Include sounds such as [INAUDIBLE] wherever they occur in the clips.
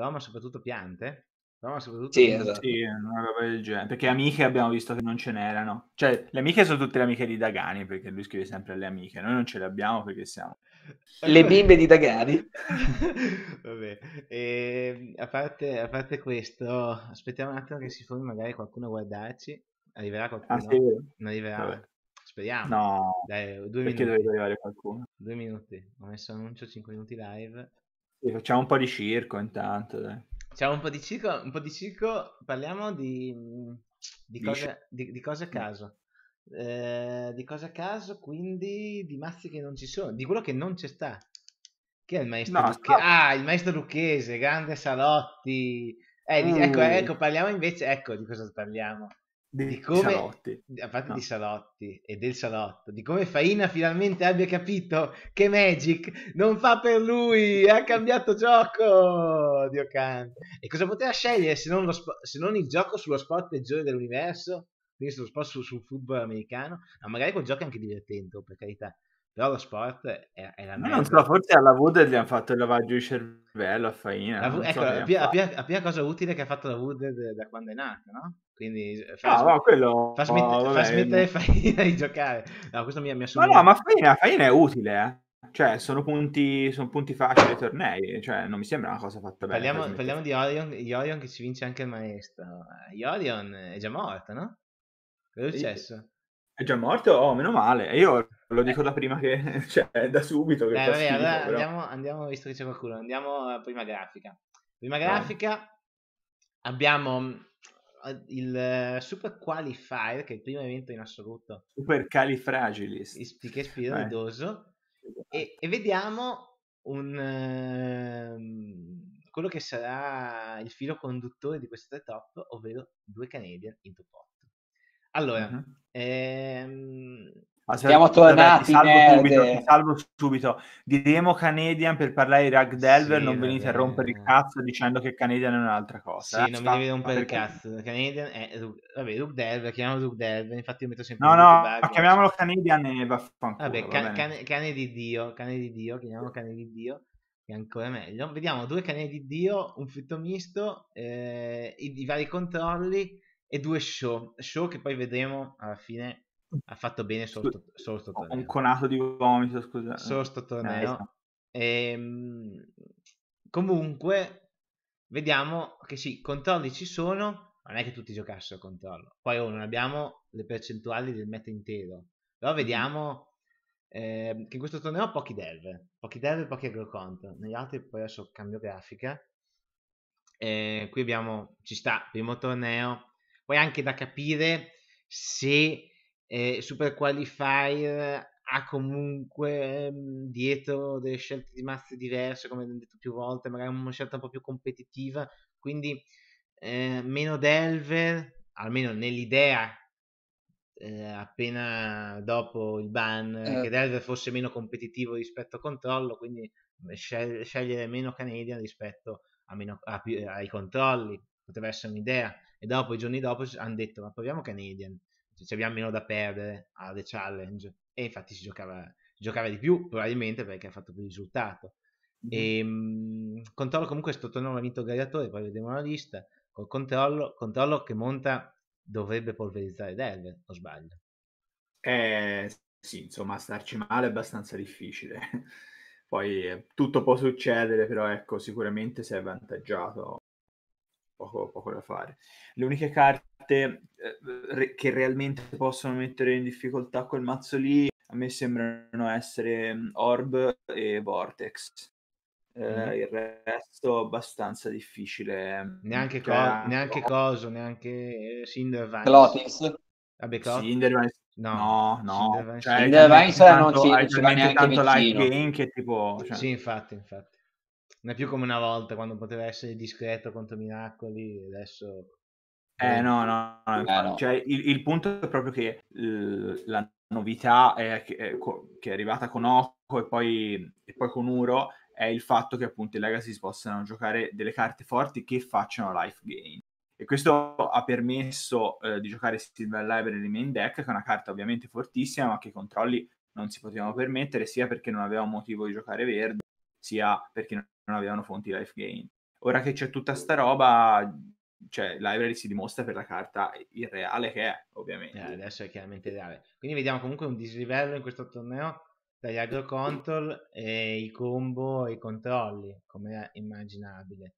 no, ma soprattutto piante. No, ma soprattutto sì, esatto. sì, una roba del genere. Perché amiche abbiamo visto che non ce n'erano. Cioè, le amiche sono tutte le amiche di Dagani, perché lui scrive sempre alle amiche. Noi non ce le abbiamo perché siamo... Le bimbe di Dagani. [LAUGHS] Vabbè. E, ehm, a, parte, a parte questo, aspettiamo un attimo che si formi magari qualcuno a guardarci. Arriverà qualcuno? Ah, sì. Non arriverà. Vabbè. Speriamo. No. Dai, due perché minuti. deve arrivare qualcuno? Due minuti. Ho messo annuncio 5 minuti live. Sì, facciamo un po' di circo intanto. Dai. Facciamo un po' di circo, un po' di circo parliamo di, di, cose, di, di cose, a mm. caso. Eh, di cose a caso, quindi di mazzi che non ci sono, di quello che non c'è sta. Chi è il maestro? No, Lucche- ah, il maestro Lucchese, grande Salotti. Eh, ecco, mm. ecco, ecco, parliamo invece, ecco di cosa parliamo di come, Salotti. A parte no. di Salotti e del Salotto, di come Faina finalmente abbia capito che Magic non fa per lui, ha cambiato gioco, Dio can. E cosa poteva scegliere se non, sp- se non il gioco sullo sport peggiore dell'universo? Quindi sullo sport sul, sul football americano, ma magari quel gioco è anche divertente, per carità però lo sport è, è la merda. Non so, forse alla Wood gli hanno fatto il lavaggio di cervello a Faina. La, ecco, so la, prima, la, prima, cosa utile che ha fatto la Wood da quando è nata, no? Quindi eh, fa, ah, no, quello... fa, smette, oh, fa smettere [LAUGHS] Faina di giocare. No, questo mi, mi assume. Ma no, ma Faina, Faina è utile, eh cioè sono punti, sono punti facili ai tornei, cioè non mi sembra una cosa fatta bene. Parliamo, parliamo di Orion, Orion che ci vince anche il maestro. Orion è già morto, no? Cosa è successo? È già morto? Oh, meno male. io lo dico eh. da prima che... [LAUGHS] cioè, da subito che Beh, vabbè, schifo, allora andiamo, andiamo, visto che c'è qualcuno, andiamo a prima grafica. Prima grafica mm, eh. abbiamo il Super Qualifier, che è il primo evento in assoluto. Super Califragilis. Che è spiritoso. E, esatto. e, vediamo un, uh, quello che sarà il filo conduttore di queste top, ovvero due Canadian in top 8. Allora, mm-hmm. ehm... Ah, Siamo tornati. Vabbè, ti, salvo subito, ti salvo subito. Diremo Canadian per parlare di Rag Delver. Sì, non venite vabbè, a rompere il cazzo dicendo che Canadian è un'altra cosa. Sì, eh, non mi devi rompere il cazzo. Canadian è. Vabbè, Rug Delver, chiamiamolo Rug Delver. Infatti, io metto sempre. No, no, bug, chiamiamolo Canadian e vaffanculo. Vabbè, can, can, cane di Dio, cane di Dio, chiamiamolo cane di Dio. è ancora meglio. Vediamo due cani di Dio, un fitto misto, eh, i, i vari controlli e due show. Show che poi vedremo alla fine ha fatto bene solo, sto, solo sto torneo. Un conato di vomito, scusa. Solo sto torneo. Eh, e, ehm, comunque, vediamo che sì, controlli ci sono, ma non è che tutti giocassero controllo. Poi oh, non abbiamo le percentuali del meta intero, però mm-hmm. vediamo eh, che in questo torneo pochi dev, pochi dev e pochi agrocont. Negli altri poi adesso cambio grafica. Eh, qui abbiamo, ci sta, primo torneo, poi anche da capire se eh, Super Qualifier ha comunque ehm, dietro delle scelte di mazze diverse, come abbiamo detto più volte, magari una scelta un po' più competitiva, quindi eh, meno Delver, almeno nell'idea eh, appena dopo il ban, eh. che eh. Delver fosse meno competitivo rispetto a Controllo, quindi scegliere meno Canadian rispetto a meno, a più, ai controlli, potrebbe essere un'idea. E dopo, i giorni dopo, hanno detto, ma proviamo Canadian, cioè, abbiamo meno da perdere alle challenge. E infatti si giocava, giocava di più, probabilmente perché ha fatto più risultato. E, mh, ehm, controllo comunque sto tornando ha vinto Gagliatore, poi vediamo la lista. Col controllo, controllo che monta dovrebbe polverizzare Derve, o sbaglio? Eh, sì, insomma, starci male è abbastanza difficile. [LAUGHS] Poi eh, tutto può succedere, però ecco, sicuramente si è avvantaggiato poco, poco da fare. Le uniche carte eh, che realmente possono mettere in difficoltà quel mazzo lì a me sembrano essere mm, Orb e Vortex. Eh, mm-hmm. Il resto è abbastanza difficile. Mm, neanche, cioè, co- cioè, neanche no. Coso, neanche Cindervines. Eh, Clotis. Vabbè, Clotis. Cindervines. No, no. no. Cindervines, cioè, Cindervines eh, non ci, ci va neanche tanto Light game che tipo... Cioè... Sì, infatti, infatti non è più come una volta quando poteva essere discreto contro Miracoli, adesso... Eh no, no, no, eh, no. Cioè, il, il, punto è proprio che l- la novità è che, è co- che, è arrivata con Occo e poi, e poi con Uro è il fatto che appunto i Legacy possano giocare delle carte forti che facciano life gain. E questo ha permesso eh, di giocare Silver Library main deck, che è una carta ovviamente fortissima, ma che i controlli non si potevano permettere, sia perché non aveva motivo di giocare verde, sia perché non avevano fonti life gain. Ora che c'è tutta sta roba, cioè library si dimostra per la carta irreale che è, eh, ovviamente. Eh, adesso è chiaramente reale. Quindi vediamo comunque un dislivello in questo torneo tra gli agro control e i combo e i controlli, come era immaginabile.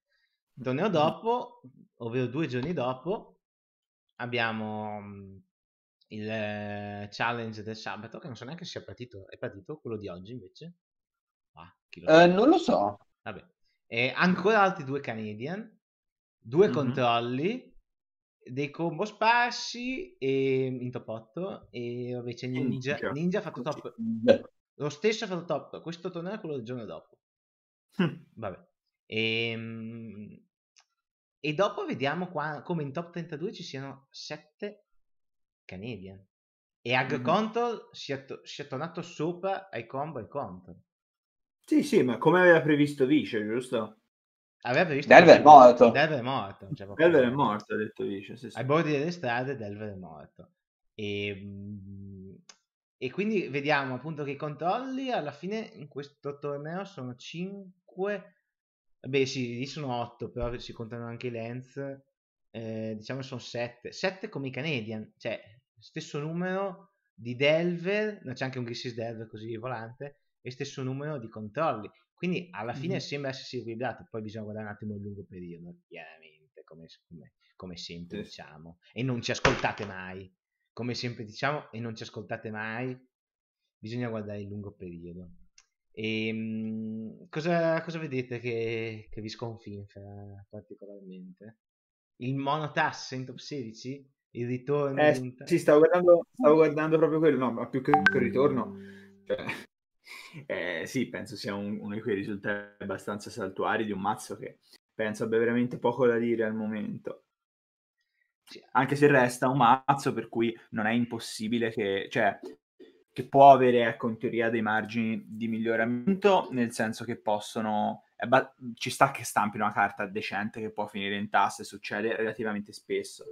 Il torneo mm-hmm. dopo, ovvero due giorni dopo, abbiamo mm, il eh, challenge del sabato, che non so neanche se sia partito, è partito quello di oggi invece qua? Uh, eh, non lo so. Vabbè. E ancora altri due Canadian, due mm-hmm. controlli, dei combo sparsi e mm, in top 8 e invece Ninja, Ninja, ha fatto top. Lo stesso ha fatto top, questo torneo è quello del giorno dopo. Hm. vabbè. E, ehm, e dopo vediamo qua, come in top 32 ci siano 7 Canadian. E Ag mm-hmm. Control si è, to- si è tornato sopra ai combo e Control. Sì, sì, ma come aveva previsto Vice, giusto? Aveva previsto Delver è morto. Delver è morto. Cioè Delver è cioè, morto, ha detto Vice. Sì, sì. Ai bordi delle strade Delver è morto. E, ehm, e quindi vediamo appunto che i controlli alla fine in questo torneo sono 5. Beh, sì, lì sono 8, però si contano anche i Lens. Eh, diciamo sono 7. 7 come i Canadian, cioè stesso numero di Delver, no, c'è anche un Grissis Delver così volante, e stesso numero di controlli. Quindi alla fine mm. sembra essersi equilibrato, poi bisogna guardare un attimo il lungo periodo, chiaramente, come, come, come sempre sì. diciamo. E non ci ascoltate mai, come sempre diciamo, e non ci ascoltate mai, bisogna guardare il lungo periodo. E, ehm, cosa, cosa, vedete che, che vi sconfinfera particolarmente? Il monotasse in top 16? Il ritorno? Eh, in... sì, stavo guardando, stavo mm. guardando proprio quello, no, ma più che il ritorno. Cioè eh, sì, penso sia un, uno di quei risultati abbastanza saltuari di un mazzo che penso abbia veramente poco da dire al momento. Anche se resta un mazzo per cui non è impossibile che, cioè, che può avere, ecco, in teoria dei margini di miglioramento, nel senso che possono Ba- ci sta che stampi una carta decente che può finire in tasse, succede relativamente spesso.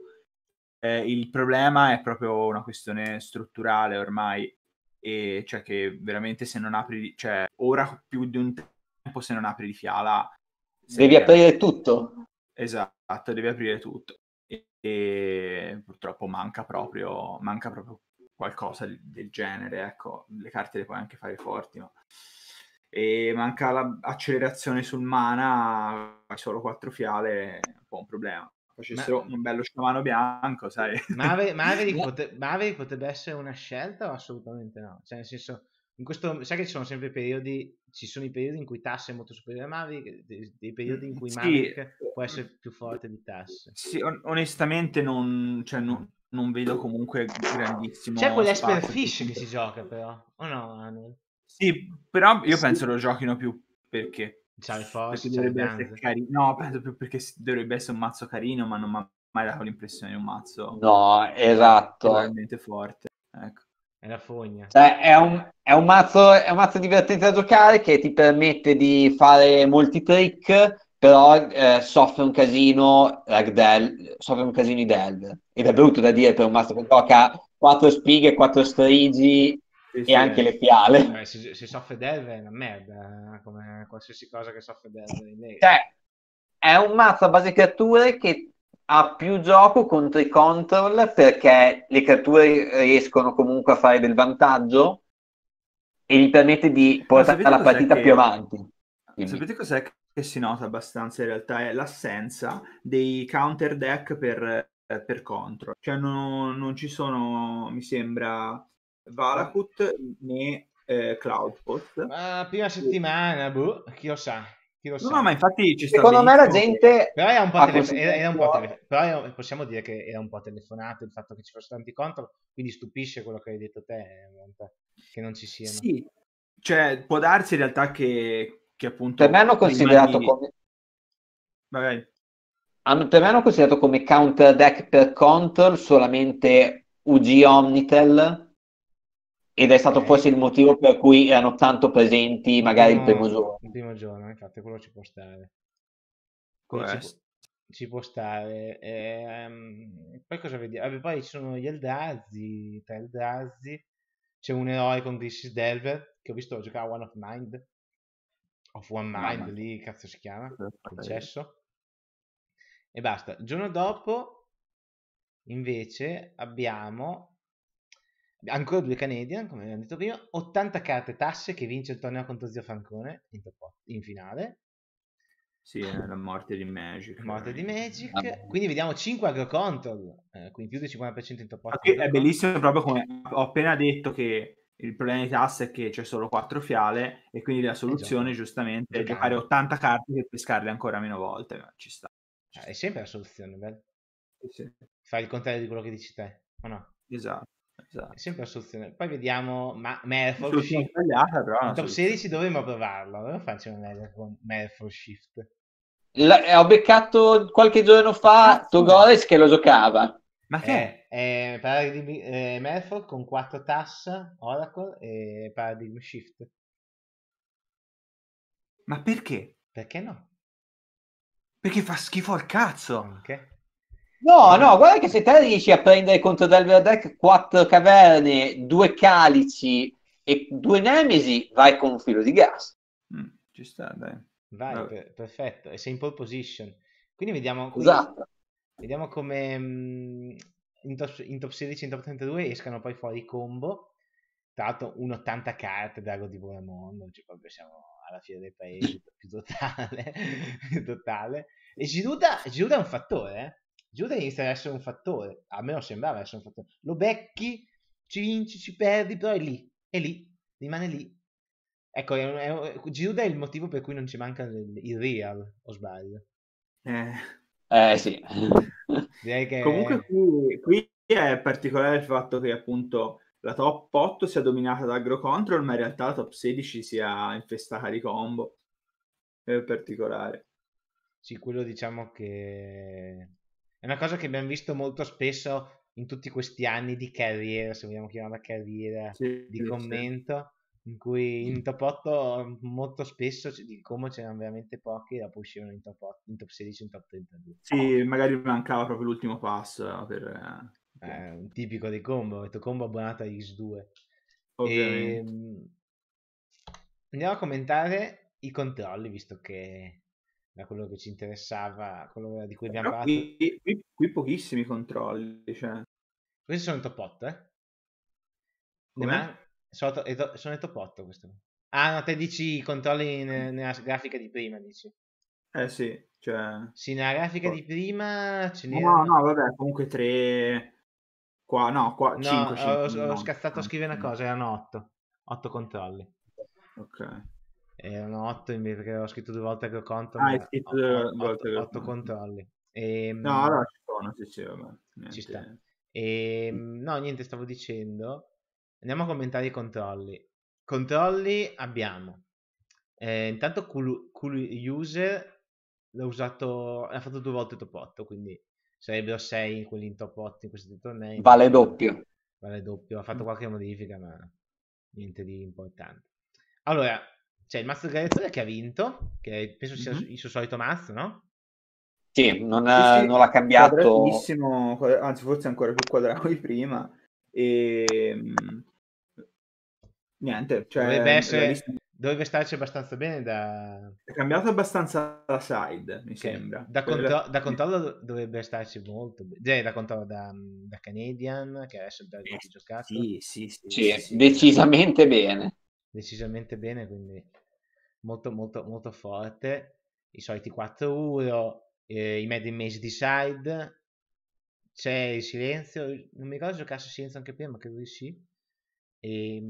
Eh, il problema è proprio una questione strutturale ormai, e cioè che veramente se non apri, cioè ora più di un tempo se non apri di fiala... Devi è... aprire tutto. Esatto, devi aprire tutto. E, e purtroppo manca proprio, manca proprio qualcosa del genere, ecco, le carte le puoi anche fare forti, ma... E manca l'accelerazione sul mana, hai solo quattro fiale, è un po' un problema facessero ma... un bello sciamano bianco, sai. Maverick, [LAUGHS] pote... potrebbe essere una scelta o assolutamente no? Cioè, nel senso, in questo, sai che ci sono sempre periodi, ci sono i periodi in cui Tass è molto superiore a Maverick, dei, dei periodi in cui sì. Maverick può essere più forte di Tass. Sì, on- onestamente non, cioè, non, non, vedo comunque grandissimo C'è quell'Esper Fish che si gioca però, o oh no, Manuel? Sì, però io sì. penso lo giochino più perché C'ha le forze, c'ha le essere carino. No, penso proprio perché dovrebbe essere un mazzo carino, ma non mi ha mai dato l'impressione di un mazzo. No, esatto. Veramente forte. Ecco. È la fogna. Cioè, è un, è, un mazzo, è un mazzo divertente da giocare che ti permette di fare molti trick, però eh, soffre un casino Ragdell, soffre un casino di Dell ed è brutto da dire per un mazzo che gioca 4 spighe, 4 strigi sì, e anche le piale. se, se soffre Dev è una merda, eh, come qualsiasi cosa che soffre Dev. Cioè, è un mazzo a base creature che ha più gioco contro i control perché le creature riescono comunque a fare del vantaggio e gli permette di portare la partita che... più avanti. Quindi. Sapete cos'è che si nota abbastanza in realtà? È l'assenza dei counter deck per, per control. Cioè non, non ci sono, mi sembra, Valakut né eh, Cloudpost. Ma prima settimana, boh, chi lo sa. Chi lo no, sa. ma infatti ci Secondo me la gente... Però era un po', telefo- era, era un po telefo- però era, possiamo dire che era un po' telefonato il fatto che ci fossero tanti contro, quindi stupisce quello che hai detto te, che non ci siano. Sì, cioè può darsi in realtà che, che appunto... Per me hanno considerato rimani... come... Vabbè. Hanno, per me hanno considerato come counter deck per control solamente UG Omnitel ed è stato eh, forse il motivo per cui erano tanto presenti magari no, il primo giorno. Il primo giorno, infatti, quello ci può stare. ci, può, ci può stare. E, um, poi cosa vediamo? Vabbè, poi ci sono gli Eldrazi, tre Eldrazi, c'è un eroe con Grissis Delver che ho visto giocare a One of Mind, of One Mind, Mamma. lì cazzo si chiama, concesso. E basta. Il giorno dopo, invece, abbiamo ancora due Canadian, come abbiamo detto prima, 80 carte tasse che vince il torneo contro Zio Francone in, in finale. Sì, è la morte di Magic. Morte di Magic. Ah. quindi vediamo 5 agro control, eh, quindi più del 50% in top 8. È bellissimo proprio come ho appena detto che il problema di tasse è che c'è solo 4 fiale e quindi la soluzione esatto. giustamente è giocare 80 carte e pescarle ancora meno volte. Ci sta. Ci ah, sta. è sempre la soluzione, bello. sì. Fai il contrario di quello che dici te, o no? Esatto. Esatto. È sempre la soluzione. Poi vediamo, ma Merfolk Shift. Però, top 16 dovremmo provarlo, dovremmo farci un Merfolk Shift. La, eh, ho beccato qualche giorno fa ah, Togoles che lo giocava. Ma che? Eh, è Paradigm eh, eh Merfolk con 4 TAS, Oracle e Paradigm Shift. Ma perché? Perché no? Perché fa schifo al cazzo. Okay. No, no, guarda che se te riesci a prendere contro Delverdeck 4 caverne, 2 calici e 2 nemesi, vai con un filo di gas. Mm, ci sta, dai. Vai, per, perfetto. E sei in pole position. Quindi vediamo, quindi, esatto. vediamo come mh, mm, in, top, in top 16 e in top 32 escano poi fuori i combo. Tra l'altro un 80 carte Drago di Buon Bonamondo, cioè proprio siamo alla fine del paese più [LAUGHS] totale. totale. E Giruda, Giruda è un fattore, eh? Giuda inizia ad essere un fattore, a me non sembrava essere un fattore. Lo becchi, ci vinci, ci perdi, però è lì, è lì, rimane lì. Ecco, è è Giuda è il motivo per cui non ci manca il, il Real, o sbaglio. Eh, eh sì. [LAUGHS] Che... Comunque qui, qui, è particolare il fatto che appunto la top 8 sia dominata da AgroControl, ma in realtà la top 16 sia infestata di combo. È particolare. Sì, quello diciamo che è una cosa che abbiamo visto molto spesso in tutti questi anni di carriera, se vogliamo chiamarla carriera, sì, di commento, sì. in cui in mm. top 8 molto spesso di come c'erano veramente pochi, dopo uscivano in top, 8, in top 16, in top 32. Sì, magari mancava proprio l'ultimo passo eh, per... Eh, un tipico dei combo, ho detto combo abbonato agli S2. E... Andiamo a commentare i controlli, visto che da quello che ci interessava, quello di cui abbiamo parlato. Qui, qui, qui, pochissimi controlli, cioè. Questi sono i top 8, eh? Man- sono, to- sono i top 8 questo. Ah, no, te dici i controlli n- eh. nella grafica di prima, dici. Eh sì, cioè... Sì, nella grafica oh. di prima ce n'era... No, no, vabbè, comunque 3... Tre... Qua, no, qua, no, 5, 5, ho, 5, ho scazzato a scrivere una cosa, erano 8. 8 controlli. Ok erano 8 perché avevo scritto due volte che ho conto ah, ma scritto 8, 8 controlli e, no ehm, allora ci sono ci sono ci sta e, ehm, no niente stavo dicendo andiamo a commentare i controlli controlli abbiamo eh, intanto cool, cool user l'ha usato l'ha fatto due volte top 8 quindi sarebbero 6 quelli in top 8 in questi tornei vale doppio vale doppio ha fatto mm. qualche modifica ma niente di importante allora c'è cioè, il mazzo di creazione che ha vinto, che penso sia mm-hmm. il suo solito mazzo, no? Sì, non, ha, sì, non l'ha cambiato. Anzi, forse ancora più quadrato di prima. E... Ehm, niente, cioè, dovrebbe, essere, dovrebbe starci abbastanza bene da... È cambiato abbastanza la side, mi okay. sembra. Da, contro- da, controllo dovrebbe starci molto bene. Cioè, da controllo da, da, Canadian, che adesso è bello eh, giocato. Sì, sì, sì, sì, sì decisamente bene. Decisamente bene, quindi molto molto molto forte, i soliti 4 euro, eh, i medi in mese di side, c'è il silenzio, non mi ricordo se giocasse silenzio anche prima, credo di sì. E, ehm,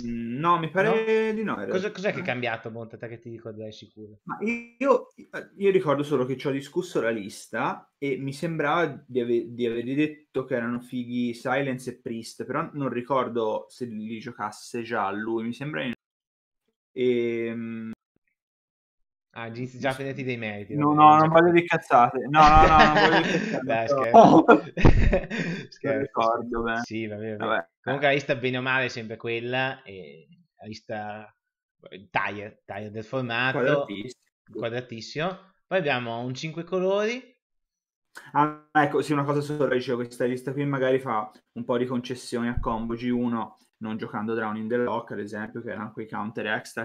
mm, no, mi pare no? di no. Cosa, cos'è che è cambiato, Monta, che ti ricorderai sicuro? Io, io, ricordo solo che ci ho discusso la lista e mi sembrava di, ave- di aver detto che erano fighi Silence e Priest, però non ricordo se li giocasse già lui, mi sembra in e, ehm, Ah, già prenditi dei meriti. No, no, non voglio [LAUGHS] di cazzate. No, no, no, non voglio di [LAUGHS] cazzate. Beh, scherzo. [LAUGHS] Oh. scherzo. ricordo, beh. Sì, vabbè, vabbè. vabbè. Comunque la lista bene o male è sempre quella. E la lista taglia, taglia del formato. Quadratissimo. Quadratissimo. Poi abbiamo un 5 colori. Ah, ecco, sì, una cosa solo, dicevo, questa lista qui magari fa un po' di concessioni a combo G1 non giocando Drowning in the Lock, ad esempio, che erano quei counter extra.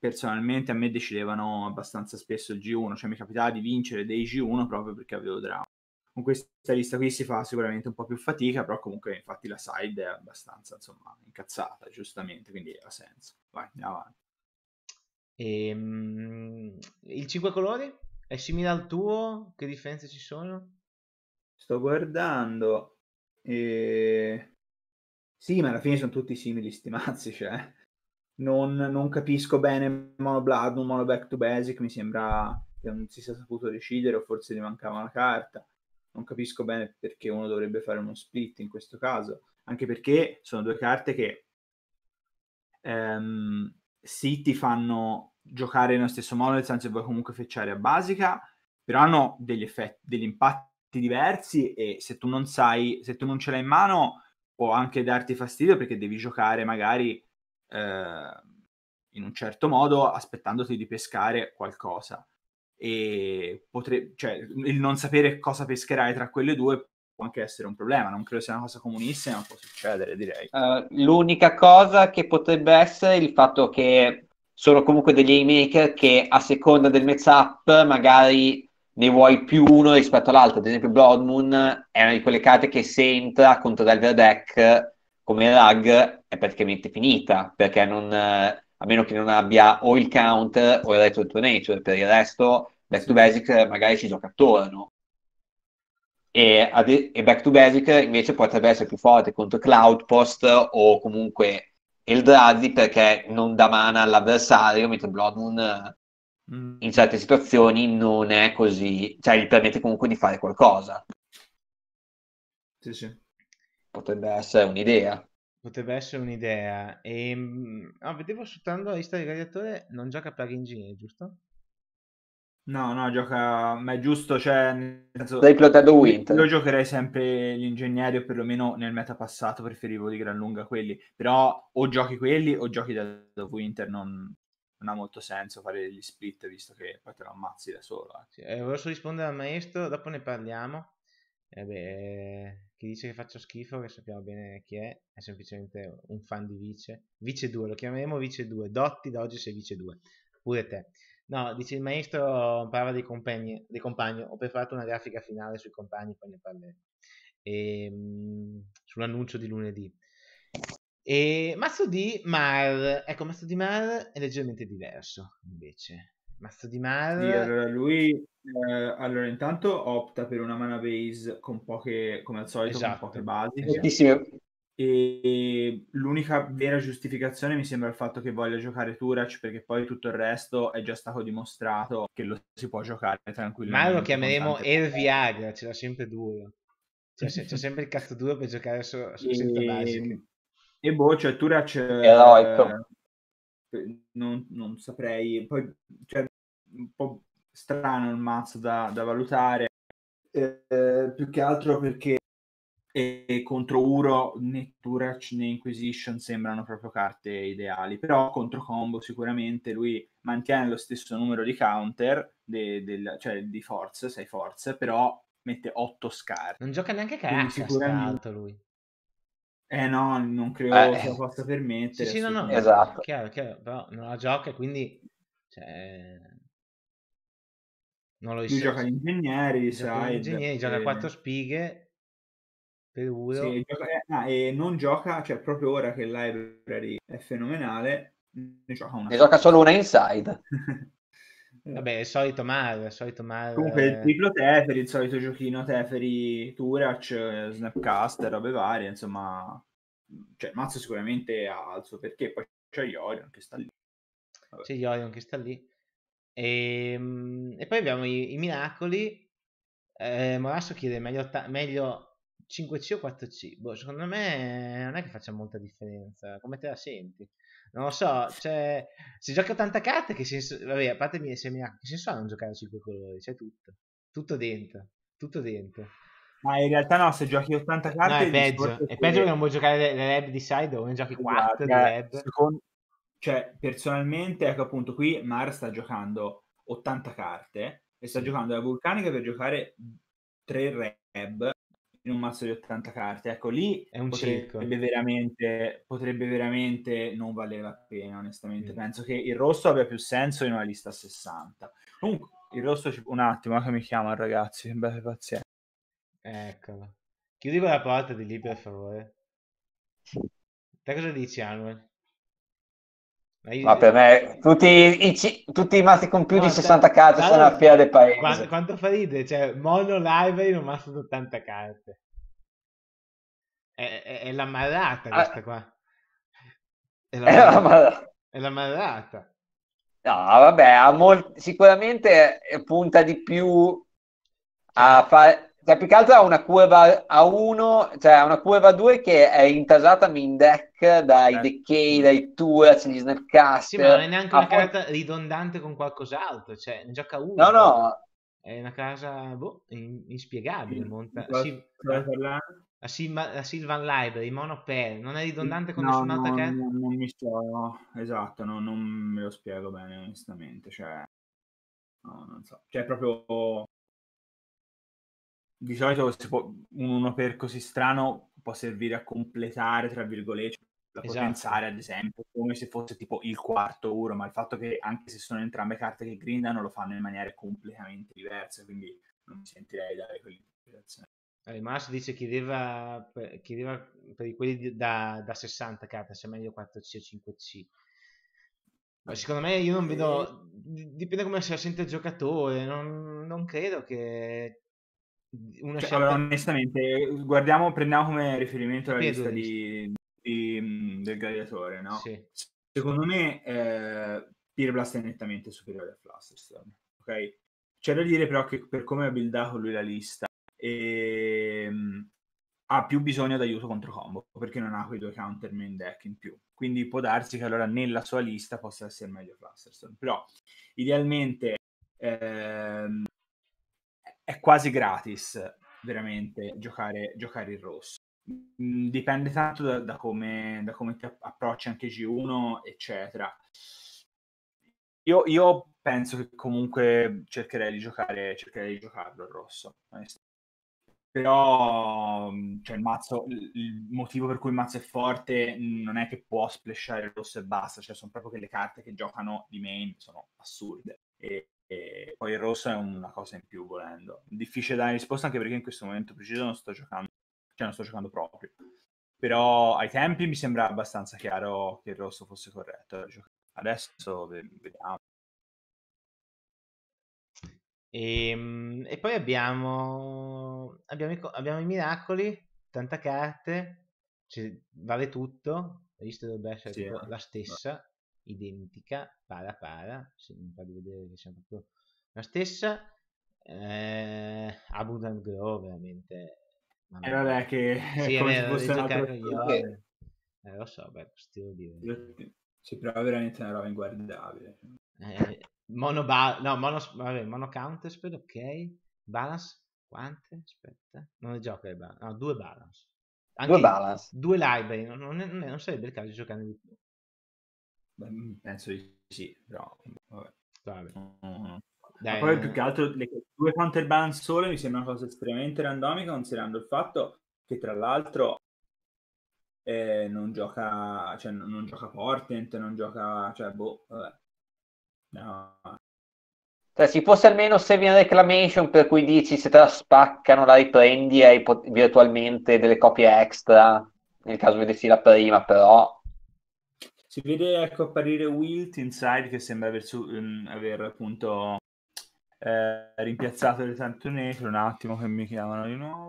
Personalmente a me decidevano abbastanza spesso il G1, cioè mi capitava di vincere dei G1 proprio perché avevo Drown. Con questa lista qui si fa sicuramente un po' più fatica, però comunque infatti la side è abbastanza insomma incazzata, giustamente, quindi ha senso. Vai, andiamo avanti. Ehm, il 5 colori è simile al tuo? Che differenze ci sono? Sto guardando. E... Eh, sì, ma alla fine sono tutti simili sti mazzi, cioè. Non, non capisco bene Mono Blood, un Mono Back to Basic, mi sembra che non si sia saputo decidere o forse gli mancava una carta. Non capisco bene perché uno dovrebbe fare uno split in questo caso, anche perché sono due carte che ehm, sì ti fanno giocare nello stesso modo, nel senso che vuoi comunque fecciare a basica, però hanno degli effetti, degli impatti diversi e se tu non sai, se tu non ce l'hai in mano può anche darti fastidio perché devi giocare magari eh, in un certo modo aspettandoti di pescare qualcosa. E potre- cioè, il non sapere cosa pescherai tra quelle due può anche essere un problema. Non credo sia una cosa comunissima, ma può succedere, direi. Uh, l'unica cosa che potrebbe essere il fatto che sono comunque degli haymaker che a seconda del up magari ne vuoi più uno rispetto all'altro. Ad esempio, Blood Moon è una di quelle carte che se entra contro Delver Deck come rag è praticamente finita, perché non, eh, a meno che non abbia o il counter o il retro to nature, per il resto Back to Basic magari ci gioca attorno. E, e Back to Basic invece potrebbe essere più forte contro Cloudpost o comunque Eldrazi perché non dà mana all'avversario, mentre Blood Moon eh, Mm. in certe situazioni non è così, cioè gli permette comunque di fare qualcosa. Sì, sì. Potrebbe essere un'idea. Potrebbe essere un'idea. E, ehm, no, ah, vedevo soltanto la lista di gladiatore, non gioca plugin engineer, giusto? No, no, gioca, ma è giusto, cioè, nel senso... Io giocherei sempre gli ingegneri, o perlomeno nel meta passato preferivo di gran lunga quelli, però o giochi quelli o giochi da Winter, non, non ha molto senso fare degli split visto che poi te lo ammazzi da solo. Eh. Sì, eh, volevo solo rispondere al maestro, dopo ne parliamo. Eh beh, chi dice che faccio schifo, che sappiamo bene chi è, è semplicemente un fan di Vice. Vice 2, lo chiameremo Vice 2. Dotti da oggi sei Vice 2, pure te. No, dice il maestro, parla dei compagni, dei compagni. ho preparato una grafica finale sui compagni, poi ne parleremo. E, ehm, mh, sull'annuncio di lunedì. E di Mar, ecco, Masudi Mar è leggermente diverso invece. di Mar... Sì, allora lui, eh, allora intanto opta per una mana base con poche, come al solito, esatto. con poche esatto. basi. Esatto. E l'unica vera giustificazione mi sembra il fatto che voglia giocare Turac perché poi tutto il resto è già stato dimostrato che lo si può giocare tranquillamente. Ma lo chiameremo Ervi Agra, ce l'ha sempre duro. Cioè, c'è sempre il cazzo duro per giocare su, su e... senza basiche. E boh, cioè Turac... Eroico. Eh, non, non, saprei... Poi, cioè, un po' strano il mazzo da, da valutare, eh, più che altro perché e contro Uro né Turac né Inquisition sembrano proprio carte ideali, però contro Combo sicuramente lui mantiene lo stesso numero di counter, de, de, cioè di forze, 6 forze, però mette 8 scar. Non gioca neanche Carax, sicuramente... lui. Eh no, non credo eh. che lo possa permettere. Sì, sì no, no, esatto. Chiaro, chiaro, però non la gioca, e quindi... Cioè... Non lo Lui gioca agli ingegneri, sai. ingegneri, perché... gioca eh. quattro spighe per uno. Sì, gioca... Eh, ah, e non gioca, cioè proprio ora che il library è fenomenale, ne gioca una. Ne gioca solo una inside. [LAUGHS] Mm. Vabbè, il solito Mar, il solito Mar. Comunque il triplo Teferi, il solito giochino Teferi, Turac, Snapcaster, robe varie, insomma... Cioè, mazzo sicuramente ha il suo perché, poi c'è Yorion che sta lì. Vabbè. C'è Yorion che sta lì. E, ehm, e poi abbiamo i, i miracoli. Eh, Morasso chiede meglio, ta- meglio 5C o 4C. Boh, secondo me non è che faccia molta differenza. Come te la senti? non lo so, cioè, si gioca tanta carta che senso, vabbè, a parte mia, se mi ha, che senso ha non giocare a 5 colori, c'è tutto, tutto dentro, tutto dentro. Ma in realtà no, se giochi 80 carte no, è peggio, è peggio che... non vuoi giocare le, lab di side o ne giochi 4 Guarda, secondo... Cioè, personalmente, ecco appunto, qui Mar sta giocando 80 carte e sta giocando la vulcanica per giocare 3 reb in un mazzo di 80 carte. Ecco, lì è un potrebbe, circo. veramente, potrebbe veramente non valere la pena, onestamente. Mm. Penso che il rosso abbia più senso in una lista 60. Comunque, il rosso, ci... un attimo, eh, che mi chiama ragazzi, beh, pazienza. Eccolo. Chiudi quella porta di lì, per favore. Te cosa dici, Anuel? Ma per me tutti i, i, tutti i mazzi con più quanto, di 60 carte sono la fiera del paese. Quanto, quanto fa ridere, cioè mono library un mazzo di 80 carte. È, è, è la marrata ah. questa ah, qua. È la, [LAUGHS] è la marata. È la marata. No, vabbè, molt... sicuramente punta di più a cioè, fare cioè, più che altro ha una curva a 1, cioè una curva 2 che è intasata main deck dai eh. Decay, dai tour, Turac, gli Snapcaster. Sì, ma non è neanche una poi... carta ridondante con qualcos'altro, cioè ne gioca uno. No, no. È una casa boh, inspiegabile. Sì, monta... Sì, la, la, la Silvan Library, Monopel, non è ridondante con no, nessun'altra no, carta? No, non mi so, esatto, no, non me lo spiego bene onestamente, cioè... No, non so. Cioè, proprio di solito può, uno per così strano può servire a completare, tra virgolette, cioè, la esatto. potenziare ad esempio come se fosse tipo il quarto uno, ma il fatto che anche se sono entrambe carte che grindano lo fanno in maniera completamente diversa, quindi non mi sentirei dare quell'interpretazione. Rimas eh, dice chiedeva, chiedeva per quelli da, da 60 carte, se è meglio 4C o 5C. Ma secondo me io non vedo, eh. dipende come si sente il giocatore, non, non credo che una cioè, scelta... allora, onestamente, guardiamo, prendiamo come riferimento la lista di, di, del gladiatore, no? Sì. Secondo me eh, Peer è nettamente superiore a Flusterstone, ok? C'è da dire però che per come ha buildato lui la lista e, ehm, ha più bisogno d'aiuto contro combo perché non ha quei due counter main deck in più. Quindi può darsi che allora nella sua lista possa essere meglio Flusterstone. Però idealmente ehm, è quasi gratis veramente giocare, giocare il rosso. Mm, dipende tanto da, da, come, da come ti approcci anche G1, eccetera. Io, io, penso che comunque cercherei di giocare cercherei di giocarlo al rosso però mm, cioè, il, mazzo, il motivo per cui il mazzo è forte non è che può splashare il rosso e basta cioè sono proprio che le carte che giocano di main sono assurde e, e poi il rosso è una cosa in più volendo. Difficile dare risposta anche perché in questo momento preciso non sto giocando, cioè non sto giocando proprio. Però ai tempi mi sembra abbastanza chiaro che il rosso fosse corretto. Adesso vediamo. E, ehm, e poi abbiamo, abbiamo, i, abbiamo i miracoli, 80 carte, cioè, vale tutto, la lista dovrebbe essere sì, eh. la stessa identica, para para, mi fa vedere che siamo proprio la stessa, eh, Abundant Grow veramente... Mamma eh vabbè che... Sì, è [LAUGHS] vero, fosse altro... io. Eh. lo so, beh, stile dire. Si prova veramente una roba inguardabile. Eh, mono, ba- no, mono, vabbè, mono count, ok. Balance, quante? Aspetta. Non le gioca le balance, no, due balance. Anche due balance. Due library, non, non, non, sarebbe il caso di giocare di più. Mm, penso di sì, però vabbè. Vabbè. Mm-hmm. Dai, poi eh. più che altro le due counterbalance sole mi sembra una cosa estremamente randomica considerando il fatto che tra l'altro eh, non gioca cioè non, non gioca Portent, non gioca cioè boh, vabbè. No. Cioè, ci fosse almeno Seven Reclamation per cui dici se te la spaccano la riprendi e hai pot- virtualmente delle copie extra nel caso vedessi la prima però si vede ecco, apparire Wilt inside che sembra aver, su, um, aver appunto eh, rimpiazzato le tantonete. Un attimo che mi chiamano di nuovo.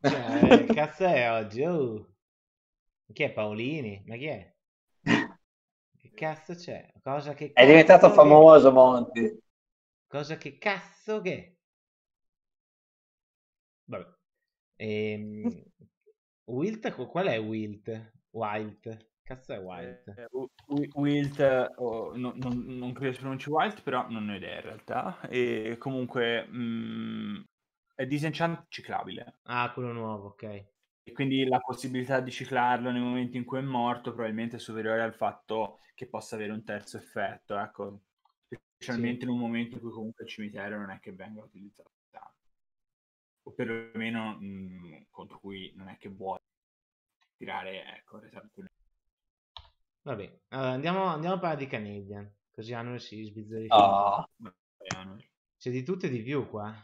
Eh, che cazzo è oggi? Oh. Chi è Paolini? Ma chi è? Che cazzo c'è? Cosa che cazzo è diventato che... famoso Monti. Cosa che cazzo che? Vabbè. Ehm... Wilt, qual è Wilt? Wild? Cazzo è eh, Wild? Eh, w- Wilt, oh, no, non, non credo si pronunci Wild, però non ho idea in realtà. E comunque mh, mm, è disenchant ciclabile. Ah, quello nuovo, ok. E quindi la possibilità di ciclarlo nei momenti in cui è morto probabilmente è superiore al fatto che possa avere un terzo effetto, ecco. Specialmente sì. in un momento in cui comunque il cimitero non è che venga utilizzato O perlomeno mh, mm, contro cui non è che vuoi tirare, ecco, alcune Vabbè, allora, andiamo, andiamo, a parlare di Canadian, così Anuel si sbizzarrisce. Oh. C'è di tutto e di più qua.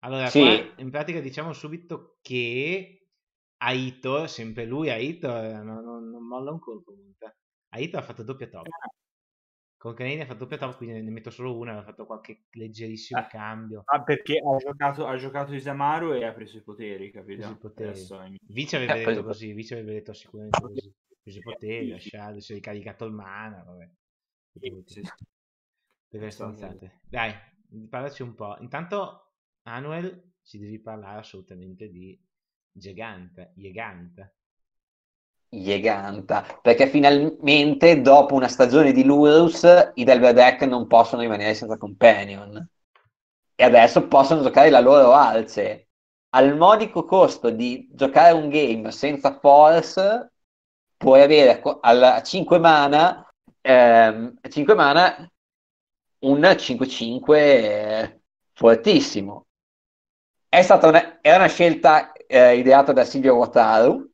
Allora, sì. qua in pratica diciamo subito che Aito, sempre lui Aitor, non, non, non molla un colpo. Aito ha fatto doppia top. Con Canadian ha fatto doppia top, quindi ne metto solo una, ha fatto qualche leggerissimo ah, cambio. Ah, perché ha giocato, ha giocato Isamaru e ha preso i poteri, capito? Preso i poteri. Adesso... Vice [LAUGHS] avrebbe eh, detto così, Vice avrebbe detto sicuramente così più si poteva, lasciare, si è ricaricato il mana, vabbè. Sì, [LAUGHS] deve essere Dai, parlaci un po'. Intanto, Anuel, ci devi parlare assolutamente di Giganta, Giganta. Giganta, perché finalmente dopo una stagione di Lurus i del Delvedec non possono rimanere senza companion e adesso possono giocare la loro alce al modico costo di giocare un game senza force puoi avere alla 5 mana, ehm, 5 mana un 5-5 eh, fortissimo. È stata una, è una scelta eh, ideata da Silvio Wataru,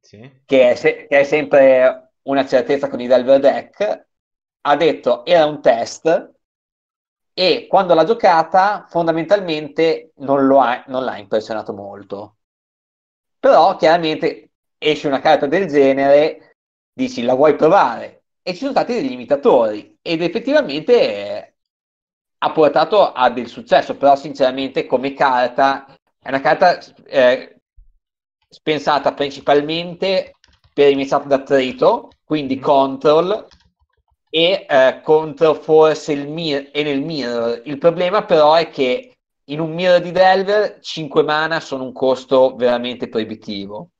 sì. che, è se, che, è sempre una certezza con i Delver Deck, ha detto era un test e quando l'ha giocata fondamentalmente non, ha, non l'ha impressionato molto. Però chiaramente esce una carta del genere, dici la vuoi provare? E ci sono stati degli imitatori ed effettivamente eh, ha portato a del successo, però sinceramente come carta è una carta eh, pensata principalmente per i matchup d'attrito, quindi mm-hmm. control e eh, contro forse il mir- e nel mirror. Il problema però è che in un mirror di Delver 5 mana sono un costo veramente proibitivo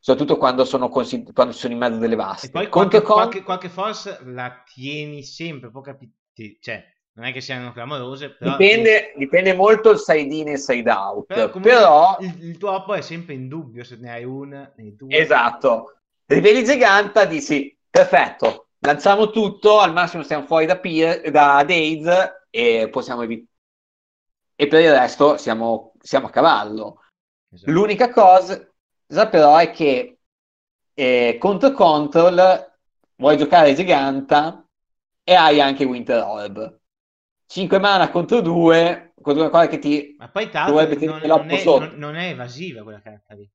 soprattutto quando sono, consigli- quando sono in mezzo delle vaste. E poi qualche, con... qualche, qualche, force la tieni sempre, può capire, cioè, non è che siano clamorose, però... Dipende, dipende molto il side in e side out, però... però... Il, il, tuo oppo è sempre in dubbio se ne hai una, ne hai due. Esatto. Riveli Giganta dici, perfetto, lanciamo tutto, al massimo stiamo fuori da, peer, da Days e possiamo evitare... E per il resto siamo, siamo a cavallo. Esatto. L'unica cosa cosa però è che eh, contro Control vuoi giocare Giganta e hai anche Winter Orb. 5 mana contro 2 contro una cosa che ti ma poi tanto non, non, è, non, non, è evasiva quella carta lì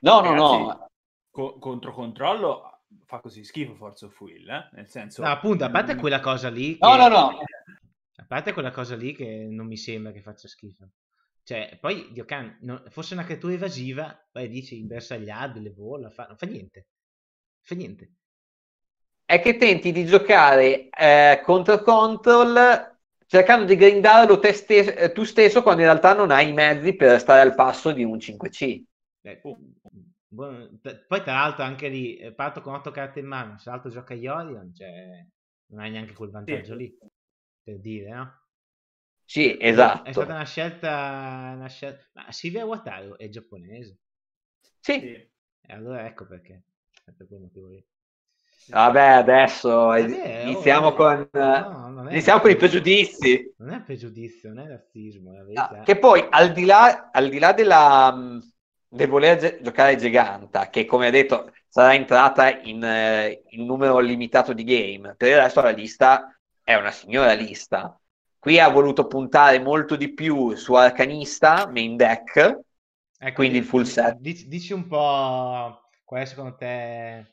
no no no co- contro controllo fa così schifo Forza of Will eh? nel senso no, appunto a parte mm. quella cosa lì che... no no no a parte quella cosa lì che non mi sembra che faccia schifo cioè, poi Diocan, non, fosse una creatura evasiva, poi dici bersagliate, le vola, fa, fa niente. Fa niente. È che tenti di giocare eh, contro control cercando di grindarlo te stesso, eh, tu stesso quando in realtà non hai i mezzi per stare al passo di un 5C. Eh, oh. Poi tra l'altro anche lì eh, parto con 8 carte in mano, se l'altro gioca Iorion, cioè, non hai neanche quel vantaggio sì. lì, per dire, no? Sì, esatto. È stata una scelta... Una scelta... Ma Silvia Wataru è giapponese. Sì. sì. allora ecco perché. per quel motivo lì. Vabbè, adesso Vabbè, oh, iniziamo, oh, con, no, eh, iniziamo con, i pregiudizi. Non è pregiudizio, non è razzismo. È ah, che poi, al di là, al di là della, mm, del voler ge- giocare Giganta, che come ha detto sarà entrata in, eh, in numero limitato di game, per il resto la lista è una signora lista. Qui ha voluto puntare molto di più su Arcanista, main deck, ecco, quindi il full set. Dici, dici un po' qual è secondo te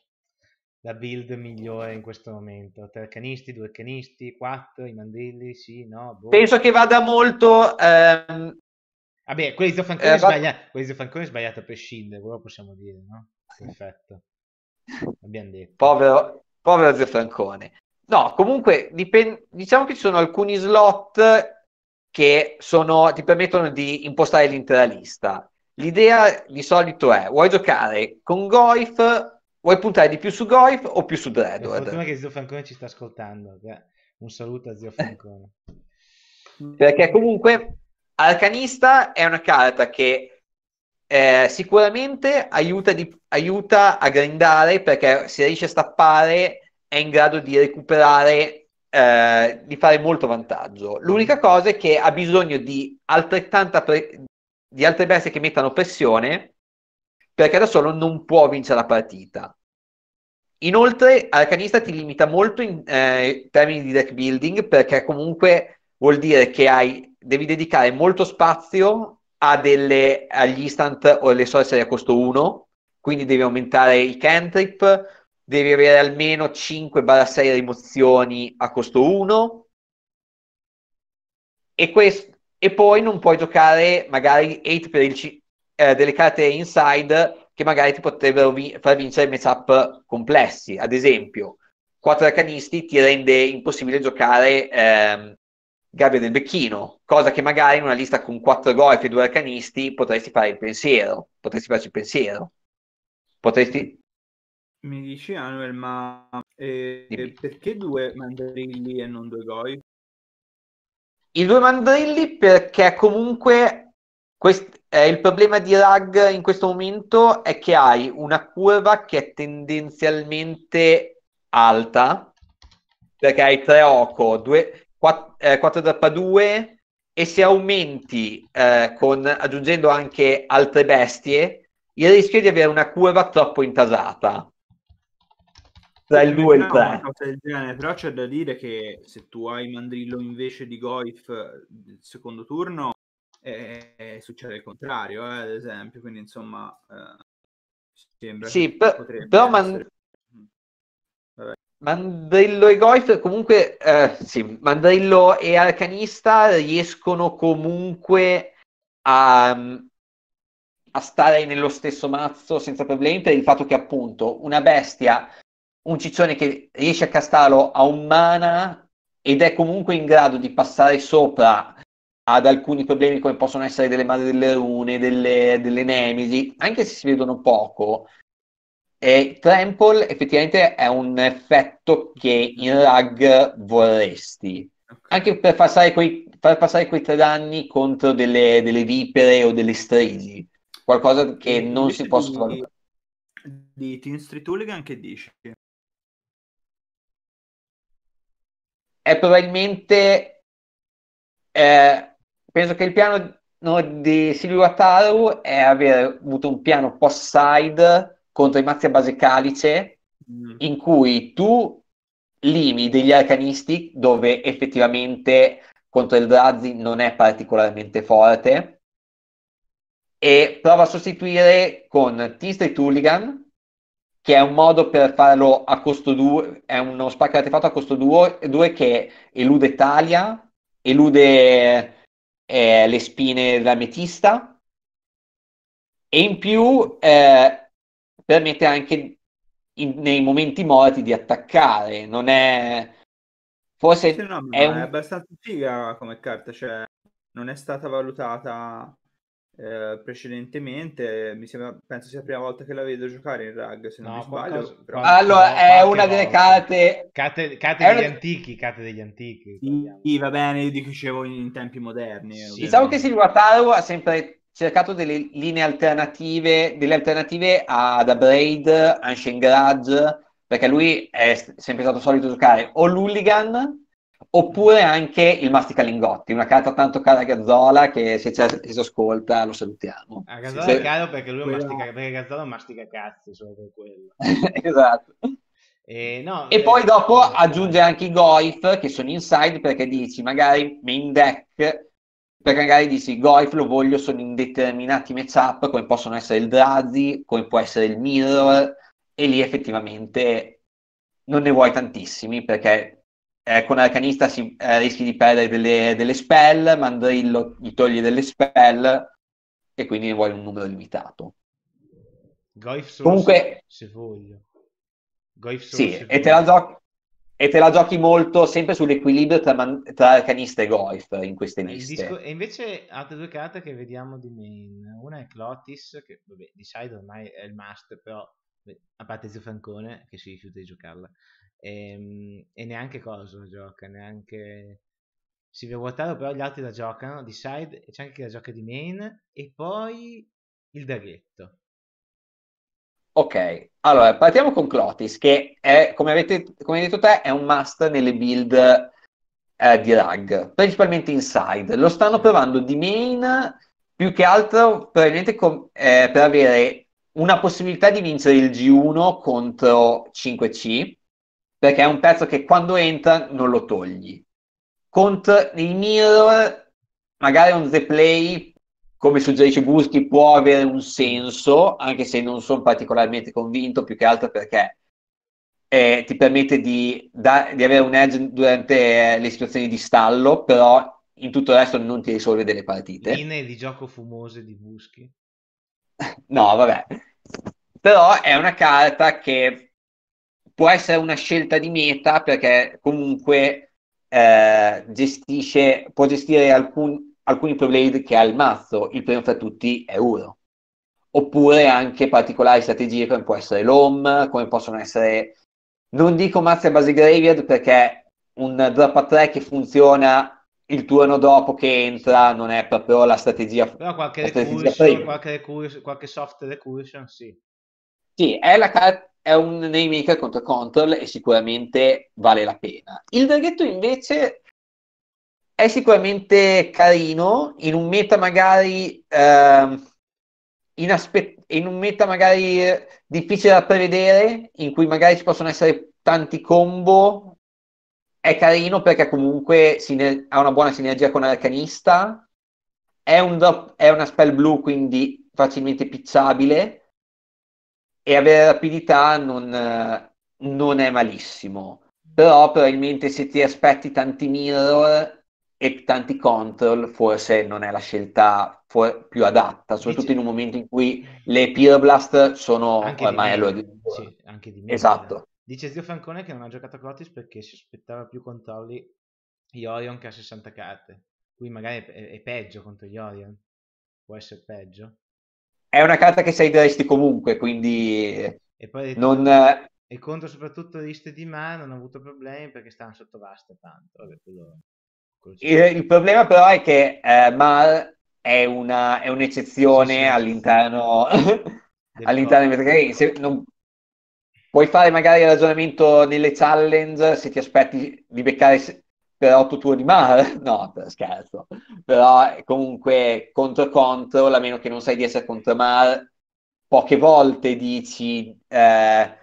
la build migliore in questo momento? Tre arcanisti, due arcanisti, quattro, i mandrilli, sì, no? Boh. Penso che vada molto... Ehm... Vabbè, quelli di Fancone eh, va... sbagliato a prescindere, quello possiamo dire, no? Perfetto. Abbiamo detto. Povero, povero Zio No, comunque dipende, diciamo che ci sono alcuni slot che sono, ti permettono di impostare l'intera lista. L'idea di solito è, vuoi giocare con Goif, vuoi puntare di più su Goif o più su Dreadward? Per fortuna che Zio Francone ci sta ascoltando, un saluto a Zio eh. Francone. Perché comunque Arcanista è una carta che eh, sicuramente aiuta, di, aiuta a grindare perché si riesce a stappare è in grado di recuperare, eh, di fare molto vantaggio. L'unica cosa è che ha bisogno di altrettanta pre- di altre bestie che mettano pressione, perché da solo non può vincere la partita. Inoltre, Arcanista ti limita molto in eh, termini di deck building, perché comunque vuol dire che hai, devi dedicare molto spazio a delle, agli instant o alle sorcery a costo 1, quindi devi aumentare i cantrip, devi avere almeno 5-6 rimozioni a costo 1 e, quest- e poi non puoi giocare magari 8 per il c- eh, delle carte inside che magari ti potrebbero vi- far vincere matchup complessi. Ad esempio, 4 arcanisti ti rende impossibile giocare ehm, Gabbia del Becchino, cosa che magari in una lista con 4 golf e 2 arcanisti potresti fare il pensiero, potresti farci il pensiero. Potresti, mi dici Anuel, ma eh, perché due mandrilli e non due goi? I due mandrilli perché comunque quest- eh, il problema di Rag in questo momento è che hai una curva che è tendenzialmente alta, perché hai tre Oco, 4 eh, Drappa2 e se aumenti eh, con, aggiungendo anche altre bestie, il rischio è di avere una curva troppo intasata tra il 2 e il 3. Però c'è da dire che se tu hai Mandrillo invece di Goif eh, il secondo turno, eh, eh, eh, succede il contrario, eh, ad esempio. Quindi insomma, eh, sembra. Sì, per, però man... Mm. Mandrillo e Goif comunque, sì, Mandrillo e Arcanista riescono comunque a, mm, a stare nello stesso mazzo senza problemi per il fatto che appunto una bestia un ciccione che riesce a castarlo a un mana ed è comunque in grado di passare sopra ad alcuni problemi come possono essere delle madri delle rune, delle, delle nemesi, anche se si vedono poco. E Trample effettivamente è un effetto che in rag vorresti. Anche per passare quei, far passare quei tre danni contro delle, delle vipere o delle strigi. Qualcosa che non si può trovare. Di Team Street Hooligan che dici? è probabilmente eh, penso che il piano no, di Silvio Wataru è aver avuto un piano post-side contro i mazzi a base calice mm. in cui tu limi degli arcanisti dove effettivamente contro il Drazzi non è particolarmente forte e prova a sostituire con Tista e Tulligan che è un modo per farlo a costo 2, è uno spacco artefatto a costo 2 che elude Talia, elude eh, le spine dell'ametista e in più eh, permette anche in, nei momenti morti di attaccare, non è... Forse sì, no, è, un... è abbastanza figa come carta, cioè non è stata valutata eh, precedentemente, mi sembra, penso sia la prima volta che la vedo giocare in rag, se non no, mi sbaglio. Qualcosa, però... Ah, allora, è una delle carte... Carte, carte degli una... antichi, carte degli antichi. Sì, sì, va bene, io dicevo in tempi moderni. Sì, diciamo che Silvio ha sempre cercato delle linee alternative, delle alternative ad Abraid, Ancient Grudge, perché lui è sempre stato solito giocare o l'Hooligan oppure anche il Masticalingotti, una carta tanto cara a Gazzola che se ci ascolta lo salutiamo. A Gazzola se... è caro perché lui quello... mastica, perché Gazzola mastica cazzi solo per quello. [LAUGHS] esatto. E, no, e eh, poi dopo eh, aggiunge anche i Goif che sono inside perché dici magari main deck, perché magari dici Goif lo voglio sono in determinati matchup come possono essere il Drazi, come può essere il Mirror e lì effettivamente non ne vuoi tantissimi perché eh, con Arcanista si, eh, rischi di perdere delle, delle, spell, Mandrillo gli toglie delle spell e quindi ne vuole un numero limitato. Goif Comunque, se, voglio. Goif sì, se e, te la giochi, e te la giochi molto sempre sull'equilibrio tra, man- tra Arcanista e Goif in queste liste. Disco... E invece altre due carte che vediamo di main. Una è Clotis, che vabbè, di side ormai è il master, però a parte Zio Francone che si rifiuta di giocarla e, ehm, e neanche Cosmo gioca, neanche Silvio Guattaro, però gli altri la giocano di side e c'è anche chi la gioca di main e poi il Daghetto. Ok, allora partiamo con Clotis che è, come, avete, come hai detto te, è un must nelle build eh, di rag, principalmente inside. Lo stanno provando di main più che altro probabilmente com- eh, per avere una possibilità di vincere il G1 contro 5C perché è un pezzo che quando entra non lo togli. Contro il mirror, magari un the play, come suggerisce Buschi, può avere un senso, anche se non sono particolarmente convinto, più che altro perché eh, ti permette di, da- di, avere un edge durante eh, le situazioni di stallo, però in tutto il resto non ti risolve delle partite. Linee di gioco fumose di Buschi. [LAUGHS] no, vabbè. Però è una carta che può essere una scelta di meta perché comunque eh, gestisce, può gestire alcun, alcuni problemi che ha il mazzo, il primo fra tutti è uno. Oppure anche particolari strategie come può essere l'Home, come possono essere, non dico mazzi a base graveyard perché un drop a 3 che funziona il turno dopo che entra non è proprio la strategia. Però qualche, recursion, qualche, recursion, qualche soft recursion, sì. Sì, è la, carta è un neymaker contro control e sicuramente vale la pena. Il draghetto invece è sicuramente carino in un meta magari eh, inaspe- in un meta magari difficile da prevedere, in cui magari ci possono essere tanti combo. È carino perché comunque siner- ha una buona sinergia con l'arcanista. È, un drop- è una spell blu, quindi facilmente picciabile e avere rapidità non, eh, non è malissimo, però probabilmente se ti aspetti tanti mirror e tanti control forse non è la scelta for- più adatta, soprattutto in un momento in cui le Pyroblast sono anche ormai di Sì, anche di me. Esatto. Eh. Dice zio Francone che non ha giocato a Cortis perché si aspettava più controlli Orion che a 60 carte. Qui magari è, è peggio contro Iorion. Può essere peggio è una carta che saideresti comunque, quindi e poi non... E contro soprattutto le liste di mano non ho avuto problemi perché stanno sotto vasta tanto. Vabbè, quello, quello il, il, problema però è che eh, Mal è, una, è un'eccezione sì, sì, all'interno, del all'interno del perché se non, puoi fare magari il ragionamento nelle challenge se ti aspetti di beccare per otto turni ma [LAUGHS] no scherzo però eh, comunque contro contro a meno che non sai di essere contro Mar poche volte dici eh,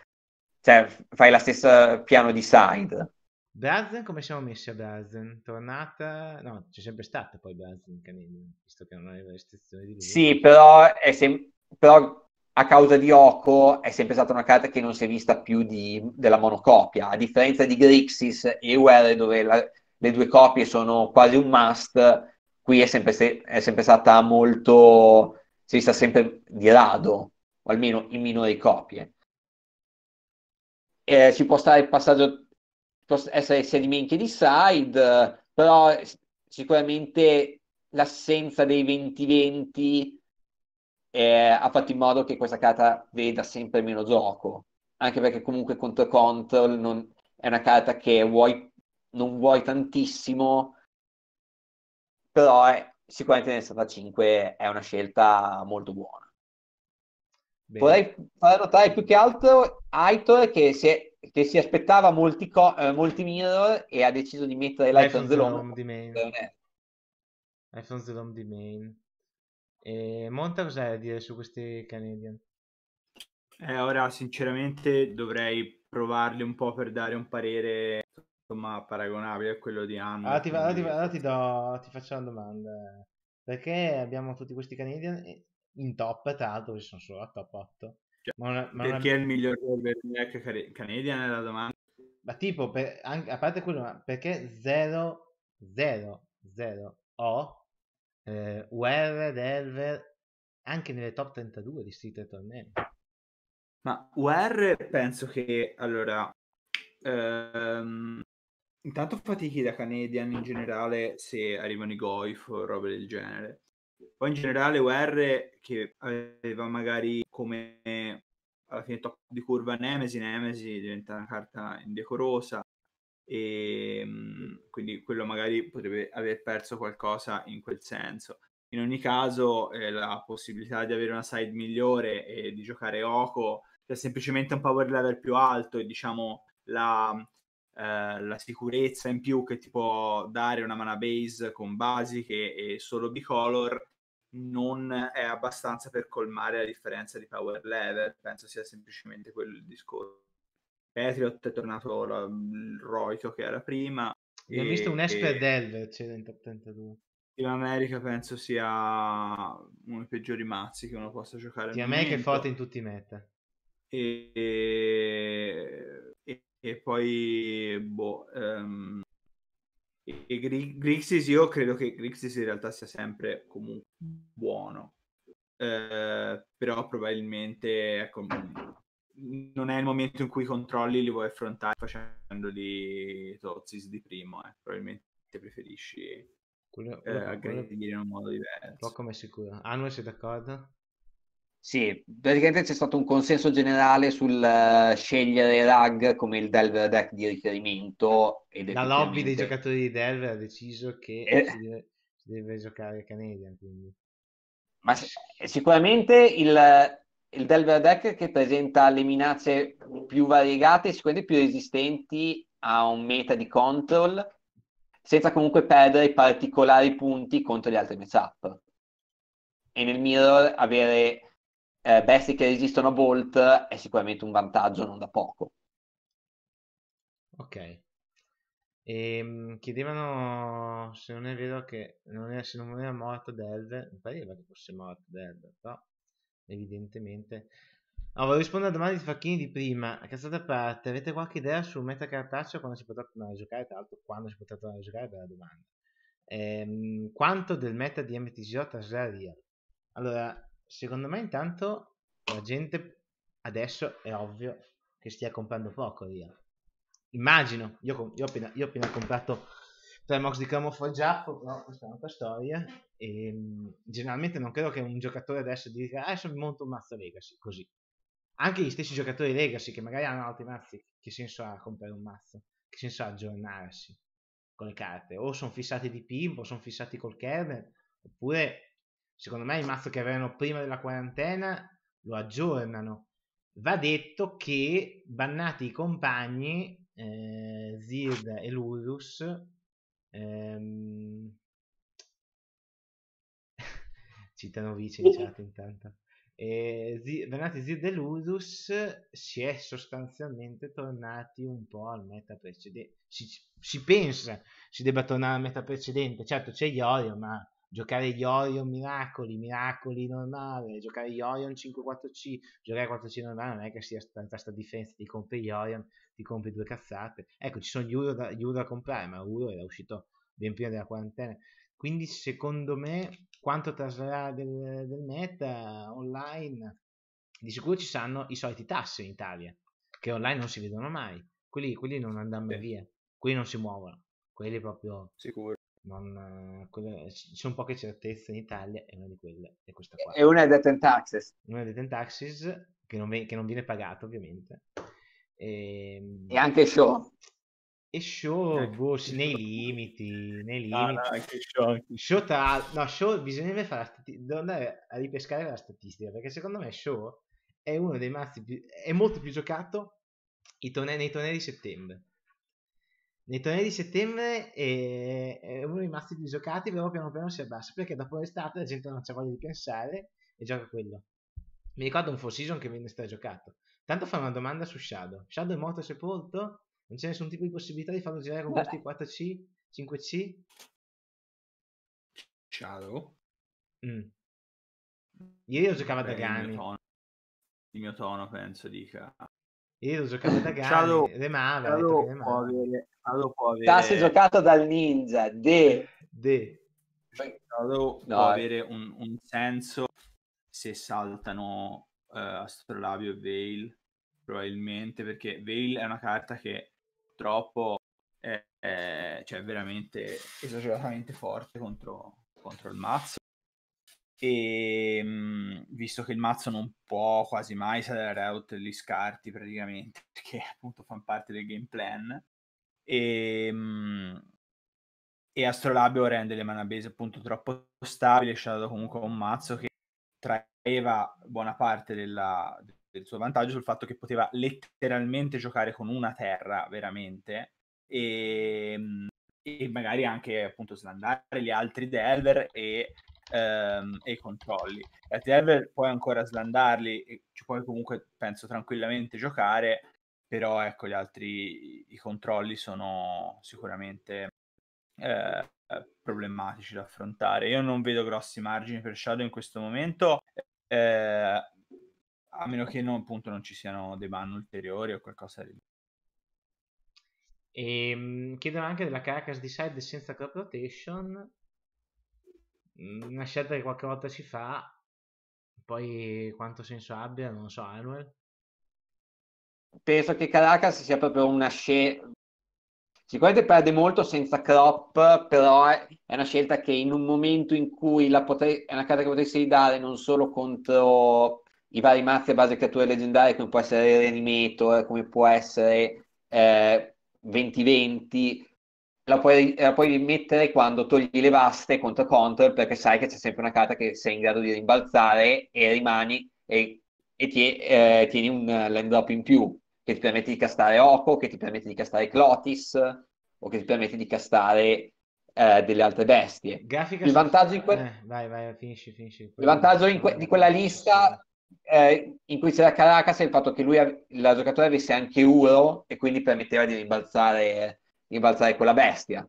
cioè fai la stessa piano di side Brazen come siamo messi a Brazen? Tornata? No, c'è sempre stata poi Brazen Canadian, visto che non aveva restrizioni di lui. Sì, però, sem- però, a causa di Oko è sempre stata una carta che non si è vista più di- della monocopia, a differenza di Grixis e UR dove la- le due copie sono quasi un must, qui è sempre, è sempre stata molto, si sta sempre di rado, o almeno in minori copie. Eh, ci può stare il passaggio, può essere sia di main che di side, però sicuramente l'assenza dei 20-20 eh, ha fatto in modo che questa carta veda sempre meno gioco, anche perché comunque contro Control non, è una carta che vuoi non vuoi tantissimo, però eh, è, sicuramente nel 65 è una scelta molto buona. Bene. Vorrei far notare più che altro Aitor che si, è, che si aspettava molti, co- eh, molti, mirror e ha deciso di mettere l'iPhone Zelom di main. iPhone Zelom di main. E Monta cos'è da dire su questi Canadian? Eh, ora sinceramente dovrei provarli un po' per dare un parere insomma paragonabile a quello di Anna. Allora, ti, allora, ti, allora ti, do, ti, faccio una domanda. Perché abbiamo tutti questi Canadian in top, tra l'altro che sono solo a top 8? Cioè, ma una, ma perché è il miglior quarterback Canadian è la domanda? Ma tipo, per, anche, a parte quello, perché 0 0 0 o eh, UR, Delver, anche nelle top 32 di Street Torneo? Ma UR penso che, allora, ehm, Intanto fatichi da Canadian in generale se arrivano i Goif o robe del genere. Poi in generale UR che aveva magari come alla fine top di curva Nemesi, Nemesi diventa una carta indecorosa e ehm, quindi quello magari potrebbe aver perso qualcosa in quel senso. In ogni caso eh, la possibilità di avere una side migliore e di giocare Oko è cioè semplicemente un power level più alto e diciamo la eh, la sicurezza in più che ti può dare una mana base con basiche e solo bicolor non è abbastanza per colmare la differenza di power level, penso sia semplicemente quello il discorso. Patriot è tornato la, il Roito che era prima. Abbiamo e, visto un Esper e... Delver, c'era in top 32. Team America penso sia uno dei peggiori mazzi che uno possa giocare. Team America è forte in tutti i meta. E... e, e poi boh um, e, Gr- Grixis io credo che Grixis in realtà sia sempre comunque buono uh, però probabilmente ecco, non è il momento in cui i controlli li vuoi affrontare facendoli Tozis di primo eh. probabilmente preferisci quello, eh, quello, eh, aggredire quello, in un modo diverso un come sicuro Anno sei d'accordo? Sì, praticamente c'è stato un consenso generale sul eh, scegliere RAG come il Delver deck di riferimento. Ed La lobby dei giocatori di Delver ha deciso che eh... si, deve, si, deve, giocare Canadian. Quindi. Ma sicuramente il, il Delver deck che presenta le minacce più variegate, sicuramente più resistenti a un meta di control, senza comunque perdere particolari punti contro gli altri matchup. E nel mirror avere eh, bestie che resistono a Bolt è sicuramente un vantaggio non da poco. Ok. E, ehm, chiedevano se non è vero che non era, se non era morto Delve, mi pareva che fosse morto Delver, però evidentemente. Allora, rispondere alla domanda di Facchini di prima. Cazzata a parte, avete qualche idea su meta cartaceo quando si potrà tornare a giocare? Tra l'altro, quando si potrà tornare a giocare? Bella domanda. Ehm, quanto del meta di MTGO traslare Real? Allora, secondo me intanto la gente adesso è ovvio che stia comprando poco via. Immagino, io, io, ho, appena, io ho appena comprato tre mox di camuffagiato, però questa è un'altra storia. E, ehm, generalmente non credo che un giocatore adesso dica ah, adesso mi monto un mazzo Legacy, così. Anche gli stessi giocatori Legacy che magari hanno altri mazzi, che senso ha comprare un mazzo? Che senso ha aggiornarsi con le carte? O sono fissati di pimp, o sono fissati col kernel, oppure Secondo me i mazzi che avevano prima della quarantena lo aggiornano. Va detto che bannati i compagni eh, Zird e Lurus ehm... [LAUGHS] citano vice in chat intanto eh, Z- bannati Zird e Lurus si è sostanzialmente tornati un po' al meta precedente si, si pensa si debba tornare al meta precedente certo c'è Iorio ma giocare Yorion Miracoli, Miracoli normale, giocare Yorion 5-4C, giocare 4C normale non è che sia tanta sta differenza, ti compri Yorion, ti compri due cazzate, ecco ci sono Euro da, Euro da comprare, ma Euro era uscito ben prima della quarantena, quindi secondo me quanto traslà del, del meta online, di sicuro ci saranno i soliti tassi in Italia, che online non si vedono mai, quelli, quelli non andranno via, quelli non si muovono, quelli proprio... Sicuro non, eh, quelle, ci sono poche certezze in Italia e una di quelle è questa qua. E una è debt and taxes. Una è debt and taxes che non, che non viene pagata ovviamente. E, ehm, e anche show. E show, boh, sì, nei limiti, nei limiti. No, no, anche show. Anche. Show tra... No, show bisognerebbe fare stati... andare a ripescare la statistica, perché secondo me show è uno dei mazzi più... è molto più giocato nei tornei di settembre nei tornei di settembre è, eh, è uno dei mazzi più giocati, però piano piano si abbassa perché dopo l'estate la gente non c'ha voglia di pensare e gioca quello. Mi ricordo un full season che venne giocato. Tanto fa una domanda su Shadow. Shadow è morto sepolto? Non c'è nessun tipo di possibilità di farlo girare con Vabbè. questi 4C, 5C? Shadow? Mm. Ieri lo giocava da Gani. il mio tono penso dica io lo giocato da Gallo, remava. Cialo può avere, Cialo può avere... Tasse giocata dal ninja, de... de. Cialo no. può avere un, un, senso se saltano uh, Astrolabio e Veil, probabilmente, perché Veil è una carta che troppo è, è cioè, veramente esageratamente forte contro, contro il mazzo e ehm, visto che il mazzo non può quasi mai salire out gli scarti praticamente perché [LAUGHS] appunto fanno parte del game plan e, ehm, e Astrolabio rende le mana base appunto troppo stabile Shadow comunque un mazzo che traeva buona parte della, del suo vantaggio sul fatto che poteva letteralmente giocare con una terra veramente e, ehm, e magari anche appunto slandare gli altri delver e ehm, e i controlli. ATL puoi ancora slandarli, e ci puoi comunque, penso, tranquillamente giocare, però ecco, gli altri, i controlli sono sicuramente eh, problematici da affrontare. Io non vedo grossi margini per Shadow in questo momento. Eh, a meno che non, appunto, non ci siano dei ban ulteriori o qualcosa di e ehm, chiedono anche della Caracas Decide senza crop rotation Mm, una scelta che qualche volta si fa, poi quanto senso abbia, non lo so, Anuel. Penso che Caracas sia proprio una scelta. Sicuramente perde molto senza crop però è una scelta che in un momento in cui la potrei... è una carta che potresti dare non solo contro i vari mazzi a base creature leggendarie, come può essere Reanimator, eh, come può essere eh, 2020, la puoi, la puoi rimettere quando togli le vaste contro control perché sai che c'è sempre una carta che sei in grado di rimbalzare e rimani e, e ti, eh, tieni un land drop in più che ti permette di castare Oco, che ti permette di castare Clotis o che ti permette di castare eh, delle altre bestie. Grafica il vantaggio, in que... eh, vai, vai, finisci, finisci. Il vantaggio in que... di quella lista eh, in cui c'era Caracas è il fatto che lui, la giocatore avesse anche Uro e quindi permetteva di rimbalzare rimbalzare quella bestia.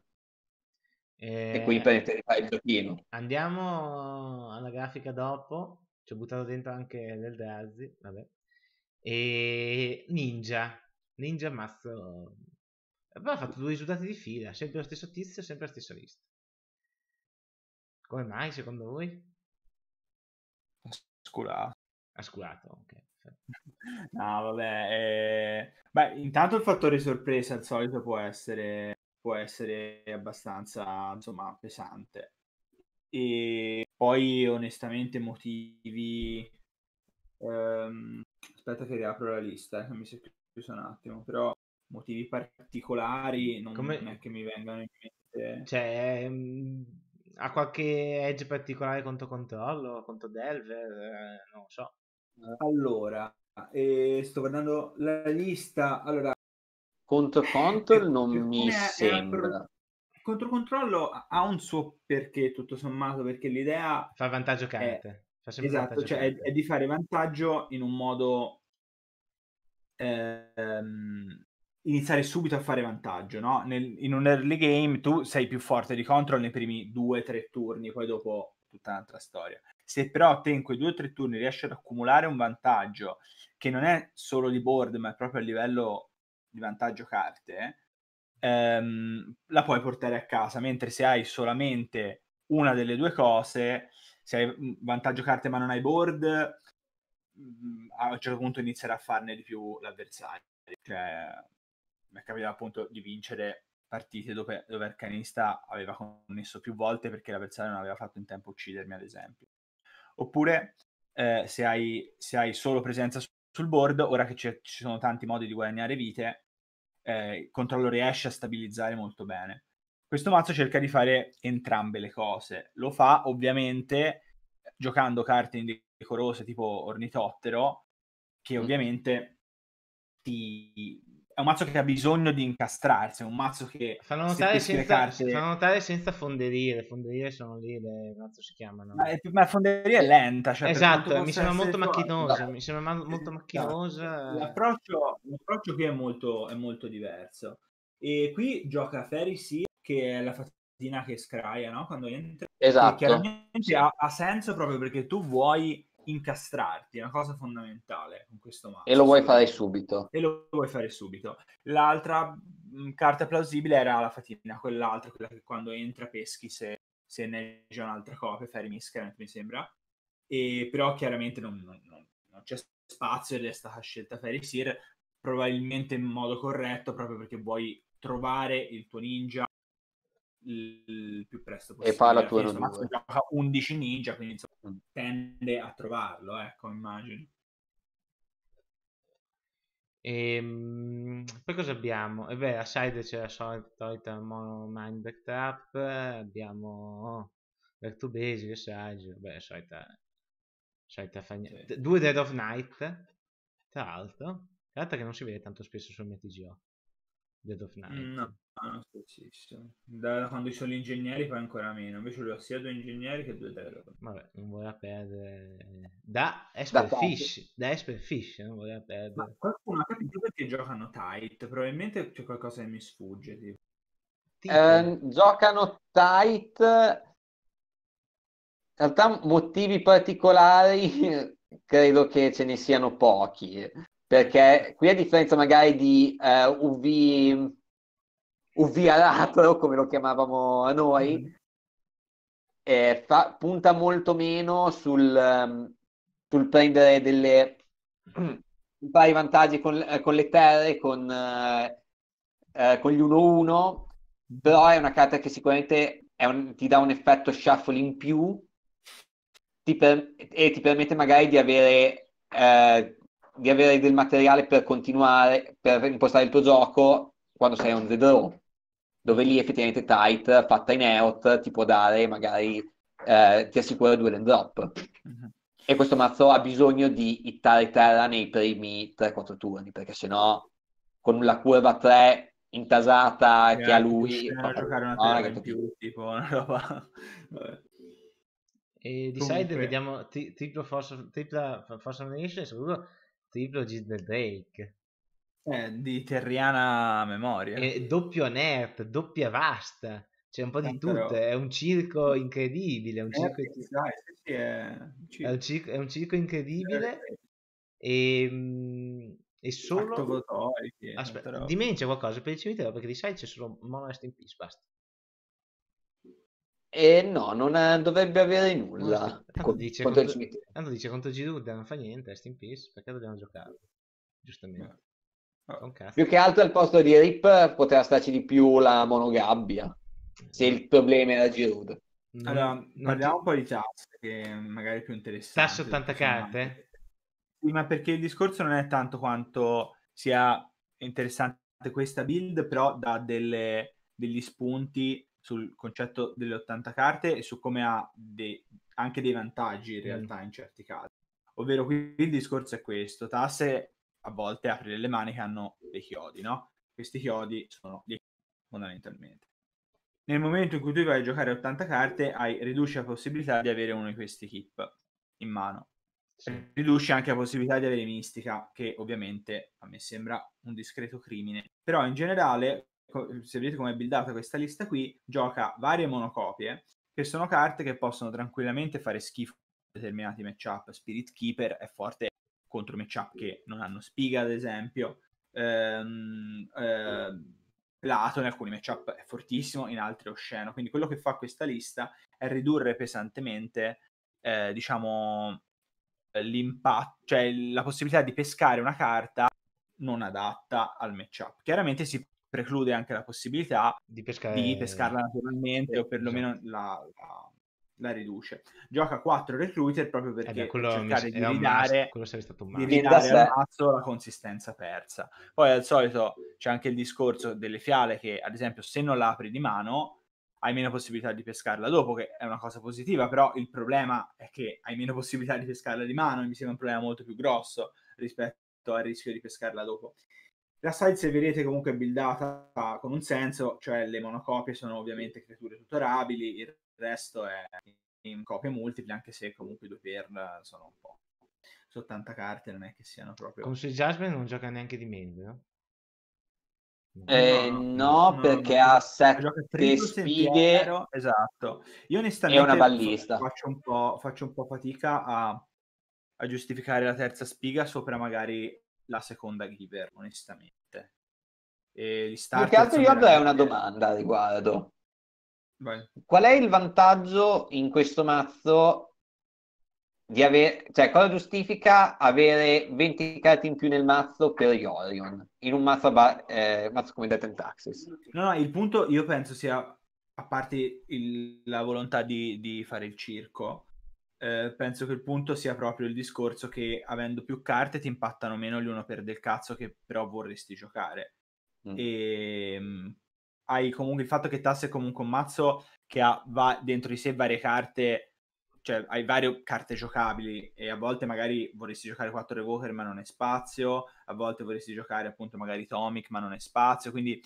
E, e quindi eh, permette di fare il giochino. Andiamo alla grafica dopo. Ci ho buttato dentro anche del Drazi. vabbè. E Ninja, Ninja Però ha fatto due risultati di fila, sempre lo stesso tizio, sempre la stessa lista. Come mai, secondo voi? Scurato. Ha scurato, ok. No, vabbè. Eh... Beh, intanto il fattore sorpresa al solito può essere, può essere abbastanza insomma, pesante. E poi, onestamente, motivi. Ehm... Aspetta, che riapro la lista, eh, che mi si è chiuso un attimo. Però, motivi particolari non, Come... è che mi vengano in mente. Cioè, ehm, ha qualche edge particolare contro Controllo, contro Delver? Eh, non lo so. Allora, eh, sto guardando la lista. Allora, contro eh, control eh, non mi è, eh, sembra. È, contro controllo ha un suo perché, tutto sommato, perché l'idea... Fa vantaggio cante. È, esatto, cioè è, è, di fare vantaggio in un modo... Ehm, iniziare subito a fare vantaggio, no? Nel, in un early game tu sei più forte di control nei primi due o tre turni, poi dopo tutta un'altra storia. Se però te in quei due o tre turni riesci ad accumulare un vantaggio che non è solo di board, ma è proprio a livello di vantaggio carte, ehm, la puoi portare a casa. Mentre se hai solamente una delle due cose, se hai vantaggio carte ma non hai board, a un certo punto inizierà a farne di più l'avversario. Cioè, mi è capitato appunto di vincere partite dove, dove Arcanista aveva connesso più volte perché l'avversario non aveva fatto in tempo a uccidermi, ad esempio. Oppure eh, se, hai, se, hai, solo presenza sul board, ora che ci sono tanti modi di guadagnare vite, eh, il controllo riesce a stabilizzare molto bene. Questo mazzo cerca di fare entrambe le cose. Lo fa ovviamente giocando carte indecorose tipo Ornitottero, che mm. ovviamente ti, è un mazzo che ha bisogno di incastrarsi, è un mazzo che fanno notare, se senza, carte... fanno notare senza fonderie, le fonderie sono lì, le cazzo si chiamano. Ma, ma la fonderia è lenta, cioè Esatto, mi sembra molto macchinosa, mi sembra molto esatto. macchinosa. Eh. L'approccio, l'approccio qui è molto, è molto, diverso. E qui gioca Ferry sì, che è la fatina che scraia, no? Quando entra. Esatto. chiaramente sì. ha, ha senso proprio perché tu vuoi incastrarti, è una cosa fondamentale con questo mazzo. E lo vuoi fare subito. E lo vuoi fare subito. L'altra mh, mm, carta plausibile era la fatina, quell'altra, quella che quando entra peschi se, se ne c'è un'altra copia, Fermi Iscrant mi sembra, e, però chiaramente non, non, non, non, c'è spazio ed è stata scelta Ferry Seer probabilmente in modo corretto proprio perché vuoi trovare il tuo ninja il più presto possibile. E parla tu erano due. gioca 11 ninja, quindi insomma, tende a trovarlo, ecco, immagino. E, ehm, poi cosa abbiamo? E eh beh, a side c'è la solita mono mind back trap, abbiamo back to basic, sage, beh, solita, solita fagna... Sì. Due Dead of Night, tra l'altro, tra l'altro che non si vede tanto spesso sul MTGO, Dead of Night. No. Ah, spessissimo. Da quando ci sono gli ingegneri poi ancora meno. Invece lui ha sia due ingegneri che due telegram. Vabbè, non voleva perdere... Da Esper da Fish. Da Esper Fish, non voleva perdere. Ma qualcuno ha capito perché giocano tight. Probabilmente c'è qualcosa che mi sfugge. Tipo. Eh, giocano tight. In realtà motivi particolari [LAUGHS] credo che ce ne siano pochi. Eh. Perché qui a differenza magari di uh, eh, UV un vialatro, [LAUGHS] come lo chiamavamo noi, eh, fa, punta molto meno sul, ehm, sul prendere delle vari [CLEARS THROAT] vantaggi con, eh, con, le terre, con, eh, eh con gli 1-1, però è una carta che sicuramente un, ti dà un effetto shuffle in più ti per, e ti permette magari di avere, eh, di avere del materiale per continuare, per impostare il tuo gioco quando sei on the draw, dove lì effettivamente tight fatta in out ti può dare magari eh, ti assicura due land drop. Uh-huh. E questo mazzo ha bisogno di ittare terra nei primi 3-4 turni, perché sennò con la curva 3 intasata che ha lui... Fa giocare una terra no, in più, tipo una roba... [LAUGHS] Vabbè. E di side vediamo t- triplo Force of Nation e soprattutto triplo Gid Drake. Eh, di terriana memoria. E doppio Nerd, doppia Vasta, c'è un po' di eh, Però... tutto, è un circo incredibile, è un circo, è un circo eh, incredibile e, ehm, e solo... Votori, Aspetta, però... dimmi qualcosa per il cimitero, perché di sai c'è solo Monast in Peace, basta. E no, non è, dovrebbe avere nulla. Tanto, dice contro, contro, tanto non fa niente, rest in peace, perché dobbiamo giocare? Eh. Giustamente. Okay. Più che altro al posto di Rip poteva starci di più la monogabbia, se il problema era Giroud. Allora, parliamo un po' di tasse, che magari è più interessante. Tasse 80 carte? Sì, ma perché il discorso non è tanto quanto sia interessante questa build, però dà delle, degli spunti sul concetto delle 80 carte e su come ha de- anche dei vantaggi in mm. realtà mm. in certi casi. Ovvero qui il discorso è questo, tasse a volte apri le mani che hanno dei chiodi, no? Questi chiodi sono gli chiodi, fondamentalmente. Nel momento in cui tu vai a giocare 80 carte, hai, riduci la possibilità di avere uno di questi keep in mano. Riduci anche la possibilità di avere mistica, che ovviamente a me sembra un discreto crimine. Però in generale, se vedete come è buildata questa lista qui, gioca varie monocopie, che sono carte che possono tranquillamente fare schifo determinati matchup. Spirit Keeper è forte contro matchup che non hanno spiga, ad esempio. Ehm, ehm, Plato in alcuni matchup è fortissimo, in altri è osceno. Quindi quello che fa questa lista è ridurre pesantemente, eh, diciamo, l'impatto, cioè la possibilità di pescare una carta non adatta al matchup. Chiaramente si preclude anche la possibilità di, pescare... di pescarla naturalmente, sì, o perlomeno esatto. la, la, la riduce. Gioca 4 recruiter proprio eh perché eh quello cercare di ridare, di ridare al mazzo la consistenza persa. Poi al solito c'è anche il discorso delle fiale che ad esempio se non l'apri di mano hai meno possibilità di pescarla dopo, che è una cosa positiva, però il problema è che hai meno possibilità di pescarla di mano, e mi sembra un problema molto più grosso rispetto al rischio di pescarla dopo. La side, se vedete, comunque è buildata con un senso, cioè le monocopie sono ovviamente creature tutorabili, il resto è in copie multiple, anche se comunque i due per sono un po'. Su 80 carte non è che siano proprio. Con sui Jasmine non gioca neanche di meglio, no? Eh, no, no, perché no, ha sette spighe piero, esatto. Io onestamente una ballista. Faccio, un po', faccio un po' fatica a, a, giustificare la terza spiga sopra magari la seconda giver, onestamente. E gli starter, Più che altro io avrei una domanda a riguardo. Vai. Qual è il vantaggio in questo mazzo di avere, cioè cosa giustifica avere 20 carte in più nel mazzo per Yorion in un mazzo, ba- eh, mazzo come Death and Taxes? No, no, il punto io penso sia, a parte il, la volontà di, di, fare il circo, eh, penso che il punto sia proprio il discorso che avendo più carte ti impattano meno gli uno per del cazzo che però vorresti giocare. Mm. E ehm, hai comunque il fatto che Tass è comunque un mazzo che ha va, dentro di sé varie carte, cioè hai varie carte giocabili e a volte magari vorresti giocare 4 Revoker ma non è spazio, a volte vorresti giocare appunto magari Tomic ma non è spazio, quindi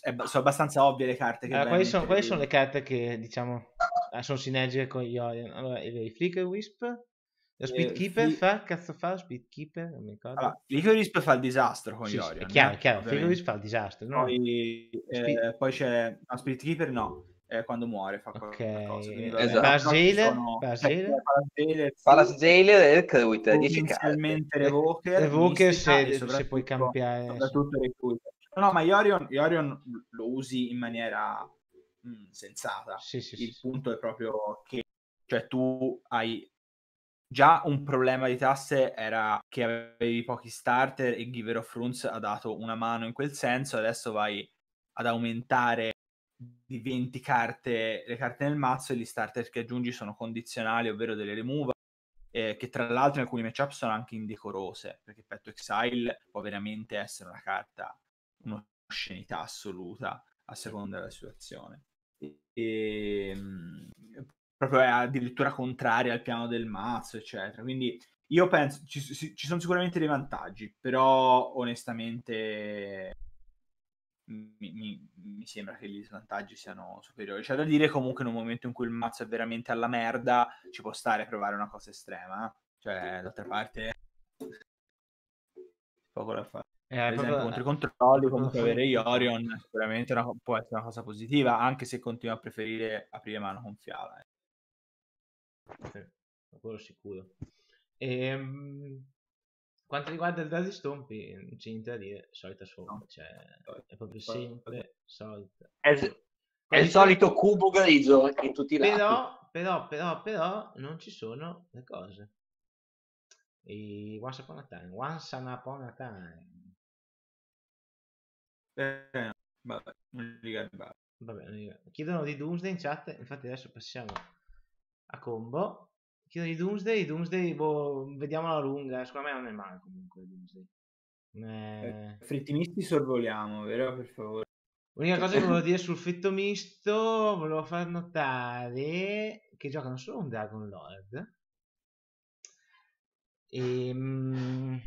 è, sono abbastanza ovvie le carte che eh, allora, quali, sono, quali sono, le carte che diciamo ah, sono sinergiche con gli Orion? Allora, i Flicker Wisp, lo eh, Speedkeeper eh, fi... fa? Cazzo fa Speedkeeper? Non mi ricordo. Allora, Licorisp fa il disastro con sì, Yorion. È chiaro, dai, eh, chiaro. Licorisp fa il disastro. No? Poi, eh, Speed... eh, poi c'è... No, Speedkeeper no. Eh, quando muore fa okay. qualcosa. Esatto. Basile, sono... Basile. Basile e Recruiter. Inizialmente Revoker. Revoker se, se puoi cambiare. Soprattutto Recruiter. No, no, ma Iorion Yorion lo usi in maniera mh, mm, sensata. Sì, sì, il sì, punto è proprio che cioè, tu hai Già un problema di tasse era che avevi pochi starter e Giver of Runes ha dato una mano in quel senso, adesso vai ad aumentare di 20 carte le carte nel mazzo e gli starter che aggiungi sono condizionali, ovvero delle removal, eh, che tra l'altro in alcuni matchup sono anche indecorose, perché Petto Exile può veramente essere una carta, un'oscenità assoluta a seconda della situazione. E, ehm, proprio è addirittura contraria al piano del mazzo, eccetera. Quindi io penso ci, ci sono sicuramente dei vantaggi, però onestamente mi, mi, mi, sembra che gli svantaggi siano superiori. C'è da dire comunque in un momento in cui il mazzo è veramente alla merda, ci può stare a provare una cosa estrema. Eh. Cioè, d'altra parte, poco da fare. Eh, per esempio, contro i controlli, comunque avere Iorion sicuramente una, può essere una cosa positiva, anche se continua a preferire aprire mano con Fiala. Eh quello sicuro. E, um, quanto riguarda il Daddy Stompi, non c'è niente da dire, solita sua, no. cioè, è proprio sempre solita. È, è il solito cubo grigio in tutti i però, lati. Però, però, però, non ci sono le cose. E once upon a time, once upon a time. Eh, vabbè, non li Vabbè, non li Chiedono di Doomsday in chat, infatti adesso passiamo a combo. Chiudono i Doomsday, Doomsday, boh, vediamo la lunga, eh, secondo me non è male comunque Doomsday. Eh... Frittimisti sorvoliamo, vero? Per favore. L'unica cioè cosa che [LAUGHS] volevo dire sul fritto misto, volevo far notare che giocano solo un Dragon Lord. E, ehm,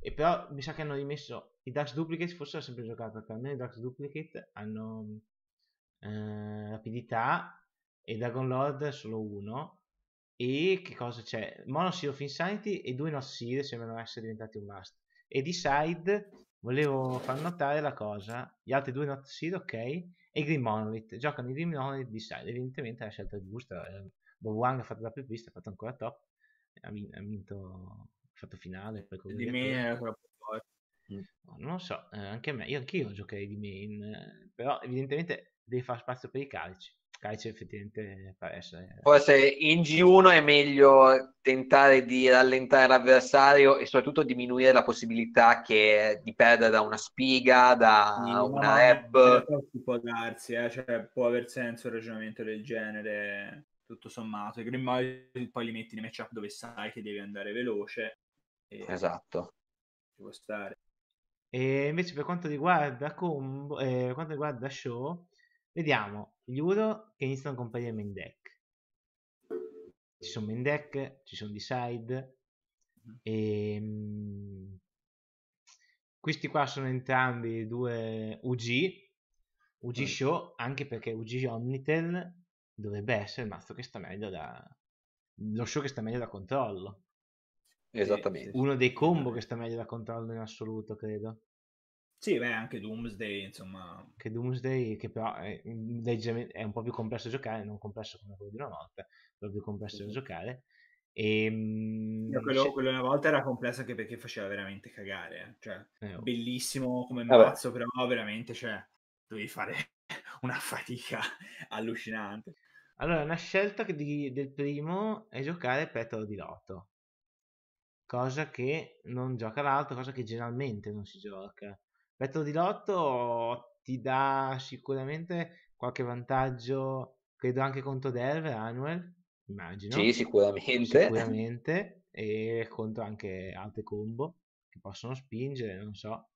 e però mi sa che hanno rimesso i Dax Duplicate, forse l'ho sempre giocato perché almeno i Dax Duplicate hanno eh, rapidità e Dragon Lord solo uno. E che cosa c'è? Mono Sea of Insanity e due Seed sembrano essere diventati un must. E di side volevo far notare la cosa, gli altri due Seed, ok, e Green Monolith. Giocano i Green Monolith di side, evidentemente è la scelta giusta. Eh. Bob Wang ha fatto la più vista, ha fatto ancora top, ha, vinto, ha vinto fatto finale. Di me era troppo forte. Mm. Non lo so, eh, anche me, io anch'io giocherei di main, eh, però evidentemente devi fare spazio per i calci. Sky c'è effettivamente per eh. Forse in G1 è meglio tentare di rallentare l'avversario e soprattutto diminuire la possibilità che, di perdere da una spiga, da no, una rap. Può darsi, eh? cioè, può aver senso un ragionamento del genere, tutto sommato. I Green Mile poi li metti nei matchup dove sai che devi andare veloce. E... Esatto. Ci può stare. E invece per quanto riguarda, combo, eh, quanto riguarda show, Vediamo gli Uro che iniziano a comparire main deck. Ci sono main deck, ci sono decide. E, ehm, questi qua sono entrambi due UG, UG Show, anche perché UG Omnitel dovrebbe essere il mazzo che sta meglio da... lo show che sta meglio da controllo. Esattamente. Uno dei combo eh. che sta meglio da controllo in assoluto, credo. Sì, beh, anche Doomsday, insomma. Che Doomsday, che però è, mm, è un po' più complesso da giocare, non complesso come quello di una volta, però più complesso sì. da giocare. E, ehm, no, quello, se... quello, una volta era complesso anche perché faceva veramente cagare. Eh. Cioè, eh, oh. bellissimo come mazzo, però veramente, cioè, dovevi fare [LAUGHS] una fatica [LAUGHS] allucinante. Allora, una scelta di, del primo è giocare petalo di lotto, cosa che non gioca l'altro, cosa che generalmente non si gioca. Vetro di lotto ti dà sicuramente qualche vantaggio, credo anche contro Delver, Anuel, immagino. Sì, sicuramente. Sicuramente, e contro anche altre combo che possono spingere, non so.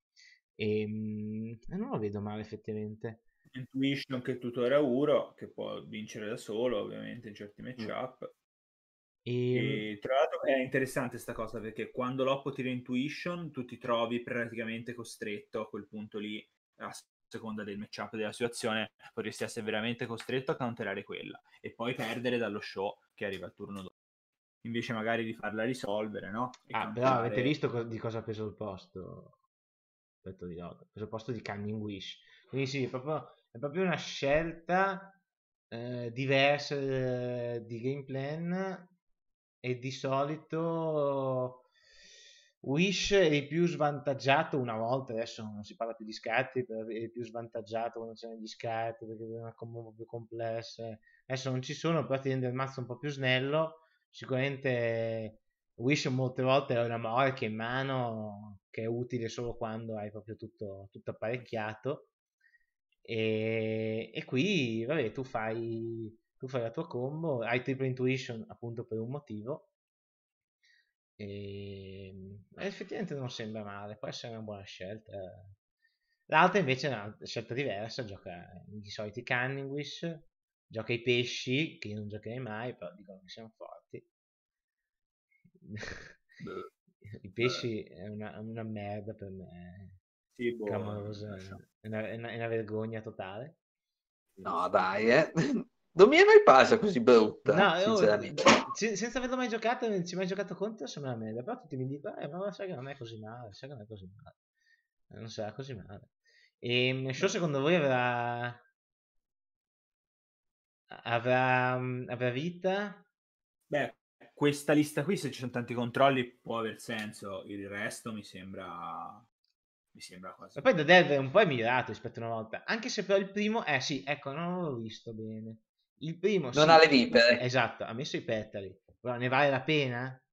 Ehm, e, non lo vedo male effettivamente. Intuition che tutora Uro, che può vincere da solo ovviamente in certi mm. matchup. Mm e... Ehm, e... tra l'altro è interessante questa cosa perché quando Loppo tira intuition tu ti trovi praticamente costretto a quel punto lì, a seconda del matchup della situazione, potresti essere veramente costretto a counterare quella e poi perdere dallo show che arriva al turno dopo. Invece magari di farla risolvere, no? E ah, counterare... però avete visto co- di cosa ha preso il posto? Aspetta di no, ha preso il posto di Cunning Wish. Quindi sì, è proprio, è proprio una scelta eh, diversa eh, di game plan e di solito Wish è il più svantaggiato una volta, adesso non si parla più di scatti, però è il più svantaggiato quando c'erano gli scatti perché è una combo un po' più complessa. Adesso non ci sono, però ti rende il mazzo un po' più snello. Sicuramente Wish molte volte è una morca in mano che è utile solo quando hai proprio tutto, tutto apparecchiato. E, e qui, vabbè, tu fai tu fai la tua combo, hai triple intuition appunto per un motivo, ehm, e, effettivamente non sembra male, può essere una buona scelta. L'altra invece è una scelta diversa, gioca i soliti Canning Wish, gioca i pesci, che io non giocherei mai, però dicono che siamo forti. [LAUGHS] I pesci eh. è una, una, merda per me, eh, eh, sì, boh, è, una, è, una, è una vergogna totale. No dai, eh. [LAUGHS] Non mi è mai passa così brutta. No, oh, io, eh, senza averlo mai giocato, non ci ho mai giocato contro, sembra una merda. Però tutti mi dicono, eh, ma sai che non è così male, sai che non è così male. Eh, non sarà così male. E ehm, Show secondo voi avrà... avrà... Mm, avrà vita? Beh, questa lista qui, se ci sono tanti controlli, può aver senso. Il resto mi sembra mi sembra quasi. E poi The Dead è un po' migliorato rispetto a una volta, anche se però il primo, eh sì, ecco, non l'ho visto bene. Il primo... Non sì, ha le vipere. Esatto, ha messo i petali. Ora, ne vale la pena?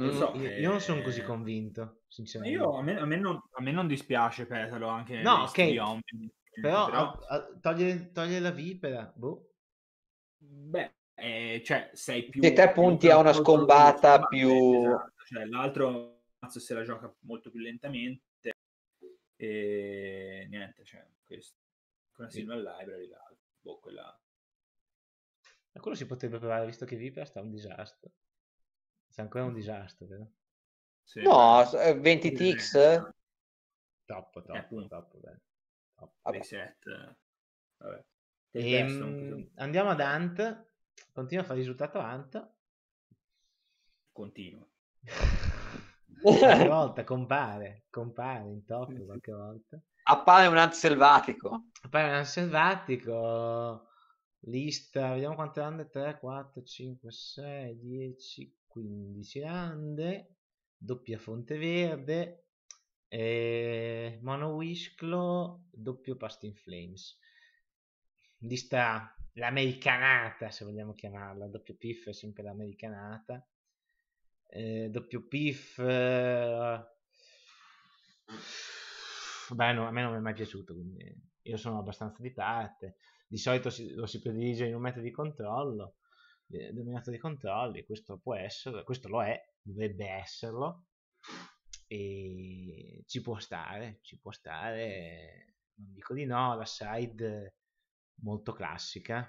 Mm, so, io, io, non sono così convinto, sinceramente. Io, a, me, a, me non, a me non dispiace Petalo, anche no, okay. però, però... A, a, togliere, togliere la vipera, boh. Beh, eh, cioè sei più... Se tre punti a una scombata più... più... Esatto, cioè, l'altro se la gioca molto più lentamente e niente, cioè, questo. Con la sì. Silver Library, l'altro. Boh, quella... Ma quello si potrebbe provare, visto che Viper sta un disastro. C'è ancora un disastro, vero? Sì, no, 20 eh, tix? Troppo, troppo, eh, troppo, bene. Top. Set. Vabbè. Ehm, andiamo ad Ant. Continua a fare risultato Ant. Continua. [LAUGHS] qualche volta compare, compare in top qualche volta. Appare un ant selvatico. Appare un ant selvatico. Lista, vediamo quante ande. 3, 4, 5, 6, 10, 15 ande. Doppia fonte verde. Eh, mono Whisklo, doppio Past in Flames. Lista l'americanata, se vogliamo chiamarla. Doppio Piff è sempre l'americanata. Eh, doppio Piff... Eh beh, no, a me non mi è mai piaciuto, quindi io sono abbastanza di parte. Di solito si, lo si predilige in un metodo di controllo, eh, denominato di controlli, questo può essere, questo lo è, dovrebbe esserlo, e ci può stare, ci può stare, non dico di no, la side molto classica,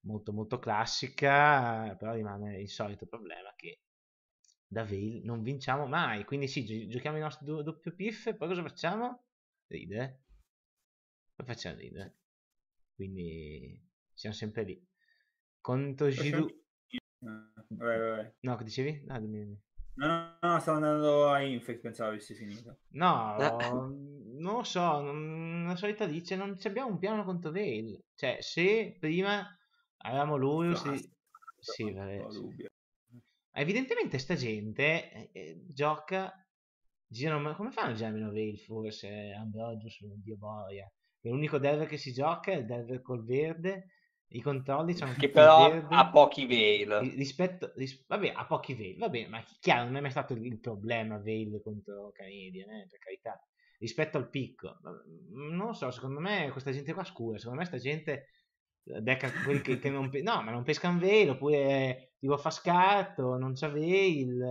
molto molto classica, però rimane il solito problema che da Veil non vinciamo mai. Quindi sì, gi- giochiamo il nostro doppio piff, poi cosa facciamo? Ride. Poi facciamo ride. Quindi siamo sempre lì. Conto Giroud... No, che dicevi? No, dimmi. No, no, stavo andando a Infect, pensavo avessi finito. No, eh. non lo so, la solita dice, non abbiamo un piano contro Veil. Cioè, se prima avevamo lui... No, se... Sì, vabbè. Sì. Evidentemente sta gente eh, eh gioca... Giro, come fanno a girare Veil forse? Ambrodius, Dio boia. L'unico dev che si gioca è il dev col verde. I controlli sono che però verde. ha pochi veil. Rispetto, ris- vabbè, ha pochi veil, va bene, ma chiaro, non è mai stato il problema veil contro Canadian, eh, per carità. Rispetto al picco, non lo so, secondo me questa gente qua scura, secondo me questa gente Decca quelli che, che non, pe- no, ma non pescano velo, oppure tipo Fascatto, non c'ha veil,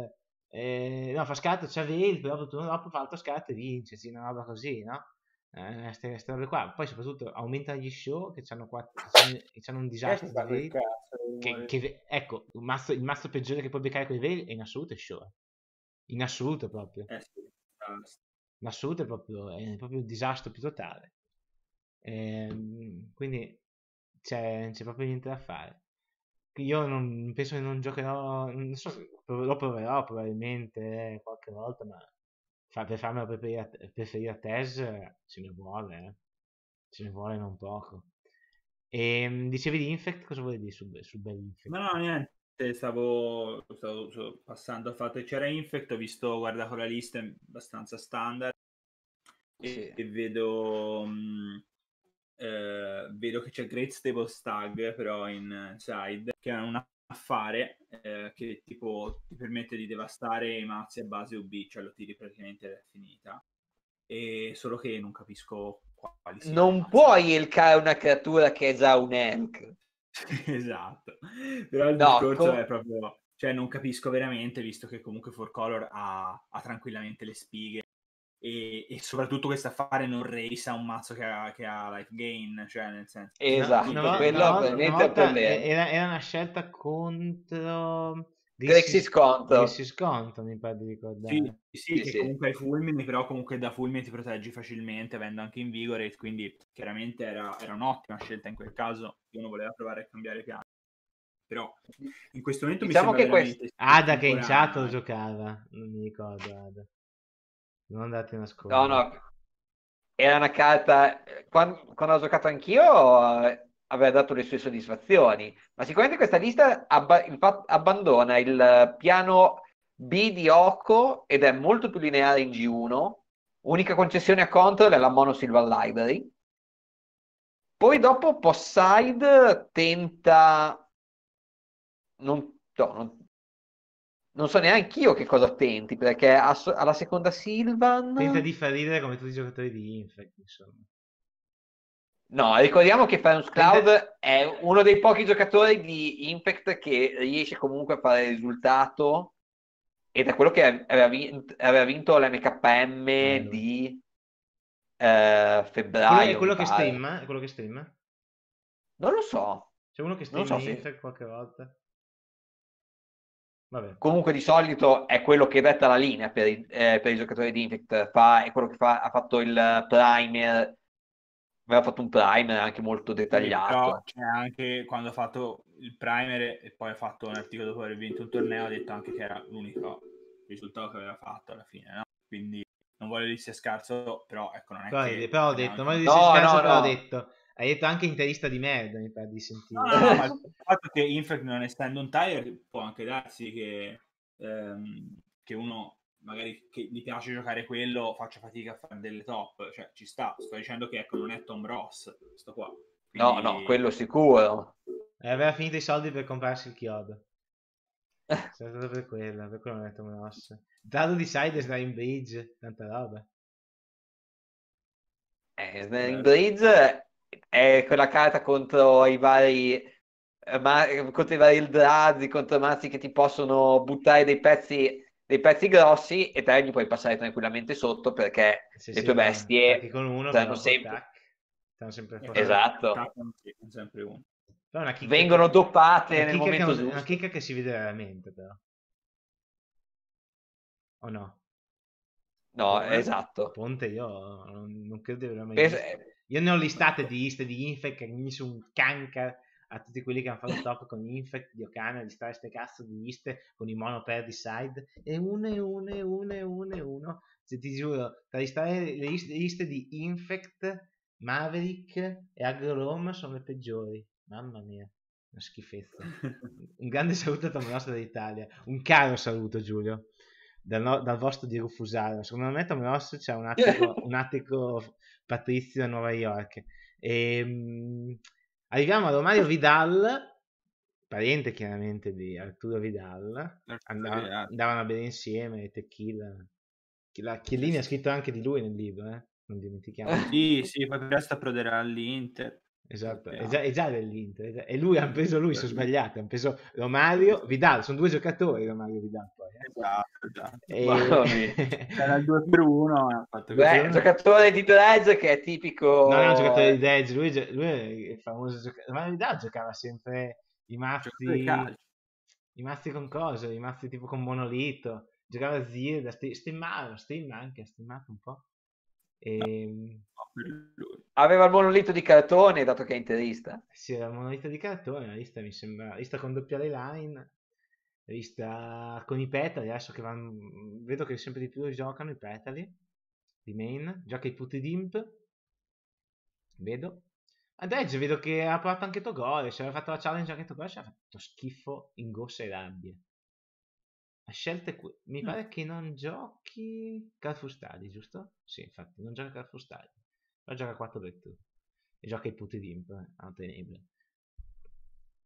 eh, no, Fascatto c'ha veil, però dopo, dopo fa altro scatto e vince, sì, una roba così, no? Eh, queste eh, robe qua, poi soprattutto aumenta gli show che hanno, un certo, disastro. Veli, che, che, ecco, il mazzo, il mazzo, peggiore che puoi beccare con i veil è in assoluto è show. Eh. In assoluto proprio. Eh, in assoluto è proprio, è proprio un disastro più totale. Eh, quindi cioè, non c'è proprio niente da fare. Io non, penso che non giocherò, non so, lo proverò probabilmente eh, qualche volta, ma fa, per farmelo preferire, preferire a Tess ce ne vuole, eh. ce ne vuole non poco. E ehm, dicevi di Infect, cosa vuoi dire su, su Infect? Ma no, niente. Stavo, stavo, stavo, passando al fatto c'era Infect, ho visto, guarda con la lista, è abbastanza standard. Sì. E, e, vedo mh, mm, eh, vedo che c'è Great Stable Stag però in eh, side, che è un affare eh, che tipo ti permette di devastare i mazzi a base UB, cioè lo tiri praticamente è finita. E solo che non capisco quali siano. Non puoi elcare una creatura che è già un elk. [LAUGHS] esatto. Però il no, discorso com- è proprio cioè non capisco veramente, visto che comunque For Color ha, ha tranquillamente le spighe e, e, soprattutto questo affare non race a un mazzo che ha, che ha life gain, cioè nel senso esatto, no, quello no, è il problema. Era, era, una scelta contro Grexis contro Grexis contro mi pare di ricordare. Sì, sì, sì, che sì. comunque hai fulmini, però comunque da fulmini ti proteggi facilmente avendo anche Invigorate, quindi chiaramente era, era un'ottima scelta in quel caso. Uno voleva provare a cambiare piano però in questo momento diciamo mi sembra che veramente... Questo... Ada che in chat giocava non mi ricordo Ada non andate a nascondere. No, no. Era una carta... Quando, quando ho giocato anch'io eh, aveva dato le sue soddisfazioni, ma sicuramente questa lista abba- il abbandona il piano B di Oco ed è molto più lineare in G1. Unica concessione a Control è la Mono Silver Library. Poi dopo Posside tenta... Non, no, non, non so neanche io che cosa tenti, perché ass- alla seconda Silvan... Tenta di far ridere come tutti i giocatori di Infect, insomma. No, ricordiamo che Ferns Cloud Tenta... è uno dei pochi giocatori di Impact che riesce comunque a fare risultato ed è quello che aveva, vinto, aveva vinto l'MKM Bello. di eh, febbraio. Quello è quello che streama? Non lo so. C'è uno che streama so se... qualche volta? Vabbè. Comunque di solito è quello che detta la linea per, i, eh, per i giocatori di Impact, fa, è quello che fa, ha fatto il primer, aveva fatto un primer anche molto dettagliato. Sì, però, cioè, anche quando ha fatto il primer e poi ha fatto un articolo dopo aver vinto un torneo, ha detto anche che era l'unico risultato che aveva fatto alla fine, no? Quindi non voglio dire sia scarso, però ecco, non è Poi, che... Però ho detto, non voglio dire no, sia scarso, no, però no. ho detto hai detto anche interista di merda, mi pare di sentire. No, no, no, ma [LAUGHS] il fatto che Infect non essendo un tire può anche darsi che, ehm, che uno magari che gli piace giocare quello faccia fatica a fare delle top, cioè ci sta, sto dicendo che ecco non è Tom Ross, questo qua. Quindi... No, no, quello sicuro. E eh, aveva finito i soldi per comprarsi il chiodo. [LAUGHS] È stato per quello, per quello non è Tom Ross. Dato di Side da in Bridge, tanta roba. Eh, in Bridge è quella carta contro i vari eh, contro i vari Eldrazi, contro mazzi che ti possono buttare dei pezzi, dei pezzi grossi e te li puoi passare tranquillamente sotto perché sì, le tue bestie stanno sempre... Stanno sempre fuori. Esatto. Sempre uno. Vengono che... doppate nel momento che... È una chicca che si vede veramente però. O no? No, boh, eh. esatto. Ponte io non, non credo veramente... visto io ne ho listate di liste di Infect, che mi Nissun, Kanka, a tutti quelli che hanno fatto top con Infect, di Diocana, di stare queste cazzo di liste con i mono per di side, e uno e uno e uno e uno e uno. Se ti giuro, tra listare le liste, le liste di Infect, Maverick e Agrom sono le peggiori. Mamma mia, una schifezza. [LAUGHS] Un grande saluto a Tommaso dell'Italia. Un caro saluto, Giulio dal, no- dal vostro Diego Fusaro. Secondo me Tom Ross c'è un attico, [LAUGHS] un attico patrizio a Nuova York. E, um, arriviamo a Romario Vidal, parente chiaramente di Arturo Vidal. Andavano, a bere insieme, Tequila. La Chiellini ha scritto anche di lui nel libro, eh? non dimentichiamo. Sì, sì, poi presto approderà all'Inter. Esatto, è già, è già dell'Inter. E lui hanno preso lui, sono sbagliato, hanno preso Romario, Vidal, sono due giocatori Romario Vidal poi. Eh. Esatto, esatto. E... [LAUGHS] Era il 2 per 1. Beh, un giocatore di Dredge che è tipico... No, è un giocatore di Dredge, lui, lui, è il famoso giocatore. Romario Vidal giocava sempre i mazzi... I mazzi con cosa? I mazzi tipo con monolito. Giocava Zirda, stimmato, stimma anche, stimmato un po'. E... No ehm, Aveva il monolito di cartone, dato che è interista. Sì, era il monolito di cartone, la lista mi sembra, rivista con doppia line, rivista con i petali, adesso che vanno, vedo che sempre di più giocano i petali di main, gioca i putti d'imp, vedo. Adesso vedo che ha provato anche Togore, se aveva fatto la challenge anche Togore, ci ha fatto schifo in gossa e rabbia. A scelte qui, mi mm. pare che non giochi Carrefour Study, giusto? Sì, infatti, non gioca Carrefour Study. La gioca 4 2 E gioca i punti di putti d'imp, tenibile.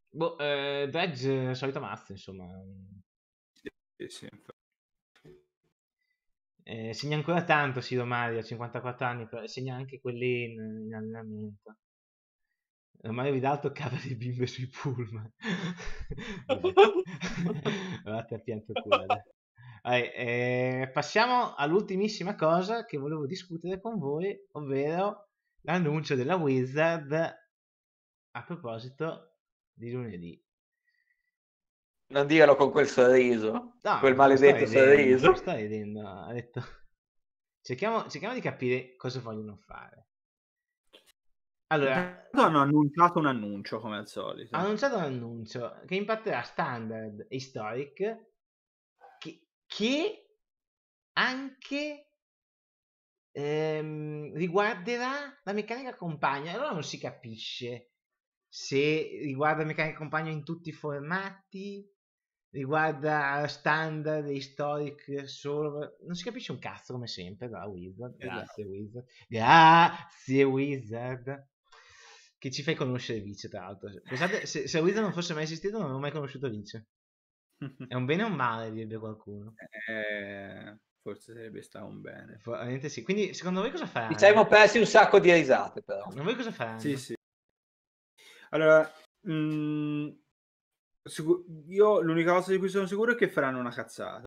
Boh, eh, Dredge, eh, solito mazzo, insomma. Sì, sì, eh, segna ancora tanto Siro Mario a 54 anni, però segna anche quelli in, in allenamento. Mario Vidalto cava le bimbe sui pullman. [LAUGHS] [LAUGHS] [LAUGHS] Guardate a pianto cuore. Allora, eh, passiamo all'ultimissima cosa che volevo discutere con voi, ovvero l'annuncio della Wizard a proposito di lunedì. Non dirlo con quel sorriso, no, quel maledetto sorriso. [LAUGHS] Sto ridendo, ha detto... [LAUGHS] Cerchiamo, cerchiamo, di capire cosa vogliono fare. Allora, hanno annunciato un annuncio come al solito. Hanno annunciato un annuncio che impatterà standard e historic che anche ehm, riguarderà la meccanica compagna. Allora non si capisce se riguarda meccanica compagna in tutti i formati, riguarda standard e historic solo. Non si capisce un cazzo come sempre da Wizard. Esatto. Grazie, Wizard. Grazie, Wizard. Che ci fai conoscere Vince, tra l'altro. Pensate, se, se Wizard non fosse mai esistito, non avrei mai conosciuto Vince. È un bene o un male, direbbe qualcuno. Eh, forse sarebbe stato un bene. For- sì. Quindi, secondo voi cosa faranno? Ci siamo persi un sacco di risate, però. Secondo voi cosa faranno? Sì, sì. Allora, mh, mm, sic- io l'unica cosa di cui sono sicuro è che faranno una cazzata.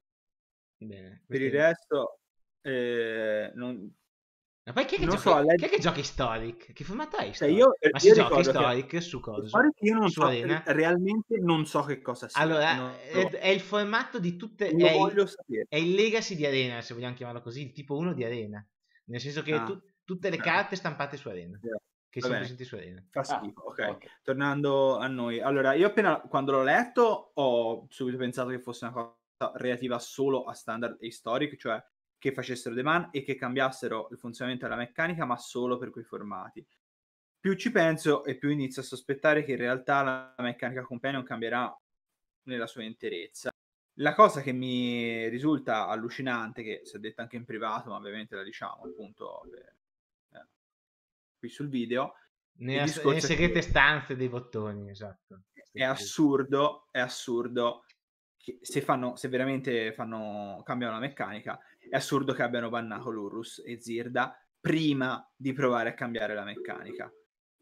Bene, per il resto, eh, non, ma poi chi è che, giochi, so, lei... chi è che giochi Storic? Che formato è cioè, Storic? io, Ma eh, si gioca Storic su cosa? Storic io non su so, arena. realmente non so che cosa sia. Allora, no, no. Eh, è il formato di tutte... Non è voglio sapere. È il legacy di Arena, se vogliamo chiamarlo così, il tipo 1 di Arena. Nel senso che ah. tu, tutte le ah. carte stampate su Arena. Yeah. Che sono presenti su Arena. Fa ah, schifo, ah, okay. ok. Tornando a noi. Allora, io appena, quando l'ho letto, ho subito pensato che fosse una cosa relativa solo a standard e historic, cioè che facessero demand e che cambiassero il funzionamento della meccanica, ma solo per quei formati. Più ci penso e più inizio a sospettare che in realtà la meccanica companion cambierà nella sua interezza. La cosa che mi risulta allucinante, che si è detta anche in privato, ma ovviamente la diciamo appunto per, eh, eh, qui sul video, nelle segrete stanze dei bottoni, esatto. È assurdo, è assurdo che se, fanno, se veramente fanno, cambiano la meccanica, è assurdo che abbiano bannato Lurus e Zirda prima di provare a cambiare la meccanica.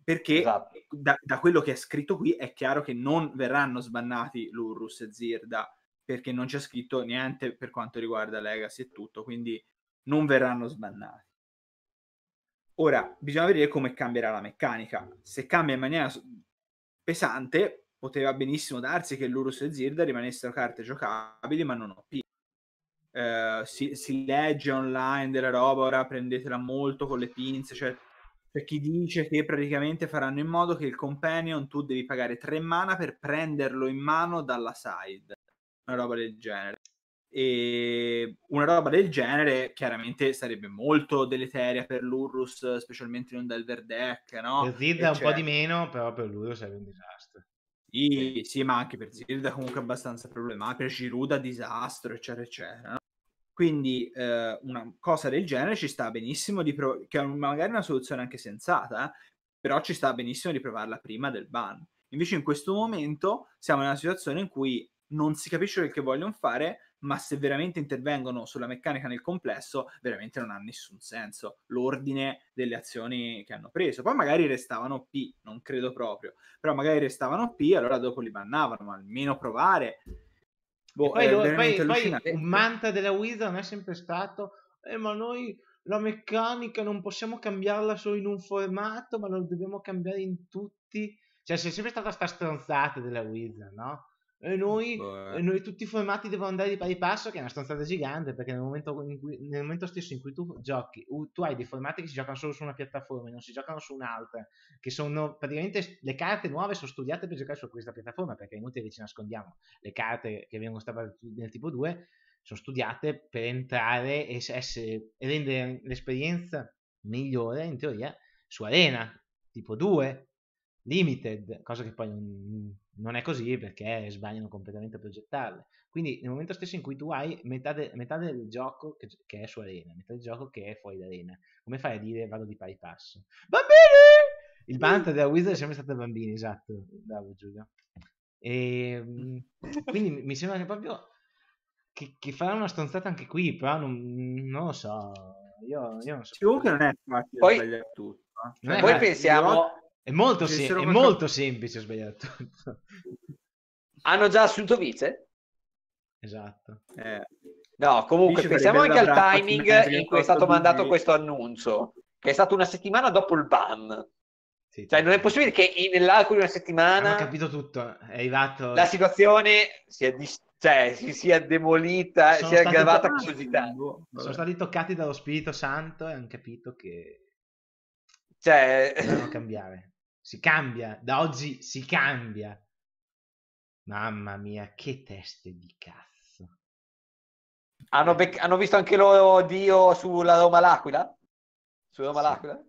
Perché esatto. da, da, quello che è scritto qui è chiaro che non verranno sbannati Lurus e Zirda, perché non c'è scritto niente per quanto riguarda Legacy e tutto, quindi non verranno sbannati. Ora, bisogna vedere come cambierà la meccanica. Se cambia in maniera pesante, poteva benissimo darsi che Lurus e Zirda rimanessero carte giocabili, ma non OP. Eh, si, si, legge online della roba, ora prendetela molto con le pinze, cioè c'è chi dice che praticamente faranno in modo che il companion tu devi pagare tre mana per prenderlo in mano dalla side, una roba del genere. E una roba del genere chiaramente sarebbe molto deleteria per l'Urrus, specialmente in un Delver deck, no? Per Zirda un po' di meno, però per l'Urus sarebbe un disastro. Sì, sì, ma anche per Zilda comunque abbastanza problematico, per Giruda disastro, eccetera, eccetera. No? Quindi eh, una cosa del genere ci sta benissimo, di prov- che è magari una soluzione anche sensata, eh, però ci sta benissimo di provarla prima del ban. Invece in questo momento siamo in una situazione in cui non si capisce quel che vogliono fare, ma se veramente intervengono sulla meccanica nel complesso, veramente non ha nessun senso l'ordine delle azioni che hanno preso. Poi magari restavano P, non credo proprio, però magari restavano P, allora dopo li bannavano, ma almeno provare Boh, poi, poi, poi un manta della Wizard è sempre stato, eh, ma noi la meccanica non possiamo cambiarla solo in un formato, ma lo dobbiamo cambiare in tutti. Cioè, c'è sempre stata sta stronzata della Wizard, no? noi, boh, eh. noi, tutti i formati devono andare di pari passo, che è una stronzata gigante, perché nel momento, cui, nel momento, stesso in cui tu giochi, tu hai dei formati che si giocano solo su una piattaforma e non si giocano su un'altra, che sono praticamente le carte nuove sono studiate per giocare su questa piattaforma, perché è inutile che ci nascondiamo, le carte che vengono state nel tipo 2 sono studiate per entrare e, essere, e rendere l'esperienza migliore, in teoria, su Arena, tipo 2, limited, cosa che poi non, è così perché sbagliano completamente a progettarle. Quindi nel momento stesso in cui tu hai metà, de, metà del gioco che, che, è su arena, metà del gioco che è fuori d'arena, come fai a dire vado di pari passo? Bambini! Il banter della Wizard è sempre stato bambini, esatto, bravo Giulia. E, ehm, quindi mi sembra che proprio che, che farà una stronzata anche qui, però non, non lo so. Io, io non so. Sicuro che non è facile poi, sbagliare tutto. Eh. Cioè, poi pensiamo... Io è molto, sem- è molto semplice, ho sbagliato. [LAUGHS] Hanno già assunto vice? Esatto. Eh. No, comunque Dice pensiamo anche al timing in cui è stato mandato di... questo annuncio, che è stato una settimana dopo il ban. Sì, cioè, non è possibile che nell'arco di una settimana... Ho capito tutto, è arrivato... La situazione si è distrutta cioè si sia demolita, sono si è aggravata così tanto. Boh, sono stati toccati dallo Spirito Santo e hanno capito che cioè... devono [LAUGHS] cambiare si cambia, da oggi si cambia. Mamma mia, che teste di cazzo. Hanno, bec- hanno visto anche loro Dio sulla Roma L'Aquila? Su Roma sì. L'Aquila?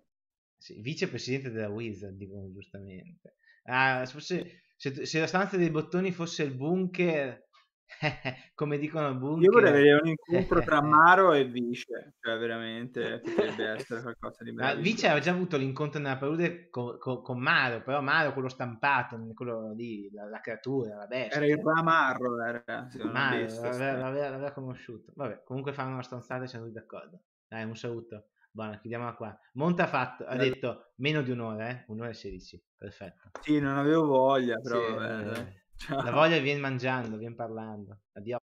Sì, vicepresidente della Wizard, dicono giustamente. Ah, se, se, se la stanza dei bottoni fosse il bunker, [LAUGHS] Come dicono a Bunker... Io vorrei vedere un incontro tra [LAUGHS] Maro e Vice, cioè veramente potrebbe essere [LAUGHS] qualcosa di bello. Vice aveva già avuto l'incontro nella palude con, con, con, Maro, però Maro quello stampato, quello lì, la, la creatura, la bestia. Era il Ramarro, Maro, bestia, l'aveva, l'aveva, conosciuto. Vabbè, comunque fanno una stronzata e siamo tutti d'accordo. Dai, un saluto. Buona, chiudiamola qua. Monta ha fatto, ha detto meno di un'ora, eh? Un'ora e 16. perfetto. Sì, non avevo voglia, però... Sì, vabbè, vabbè. La voglia viene mangiando, viene parlando. Addio.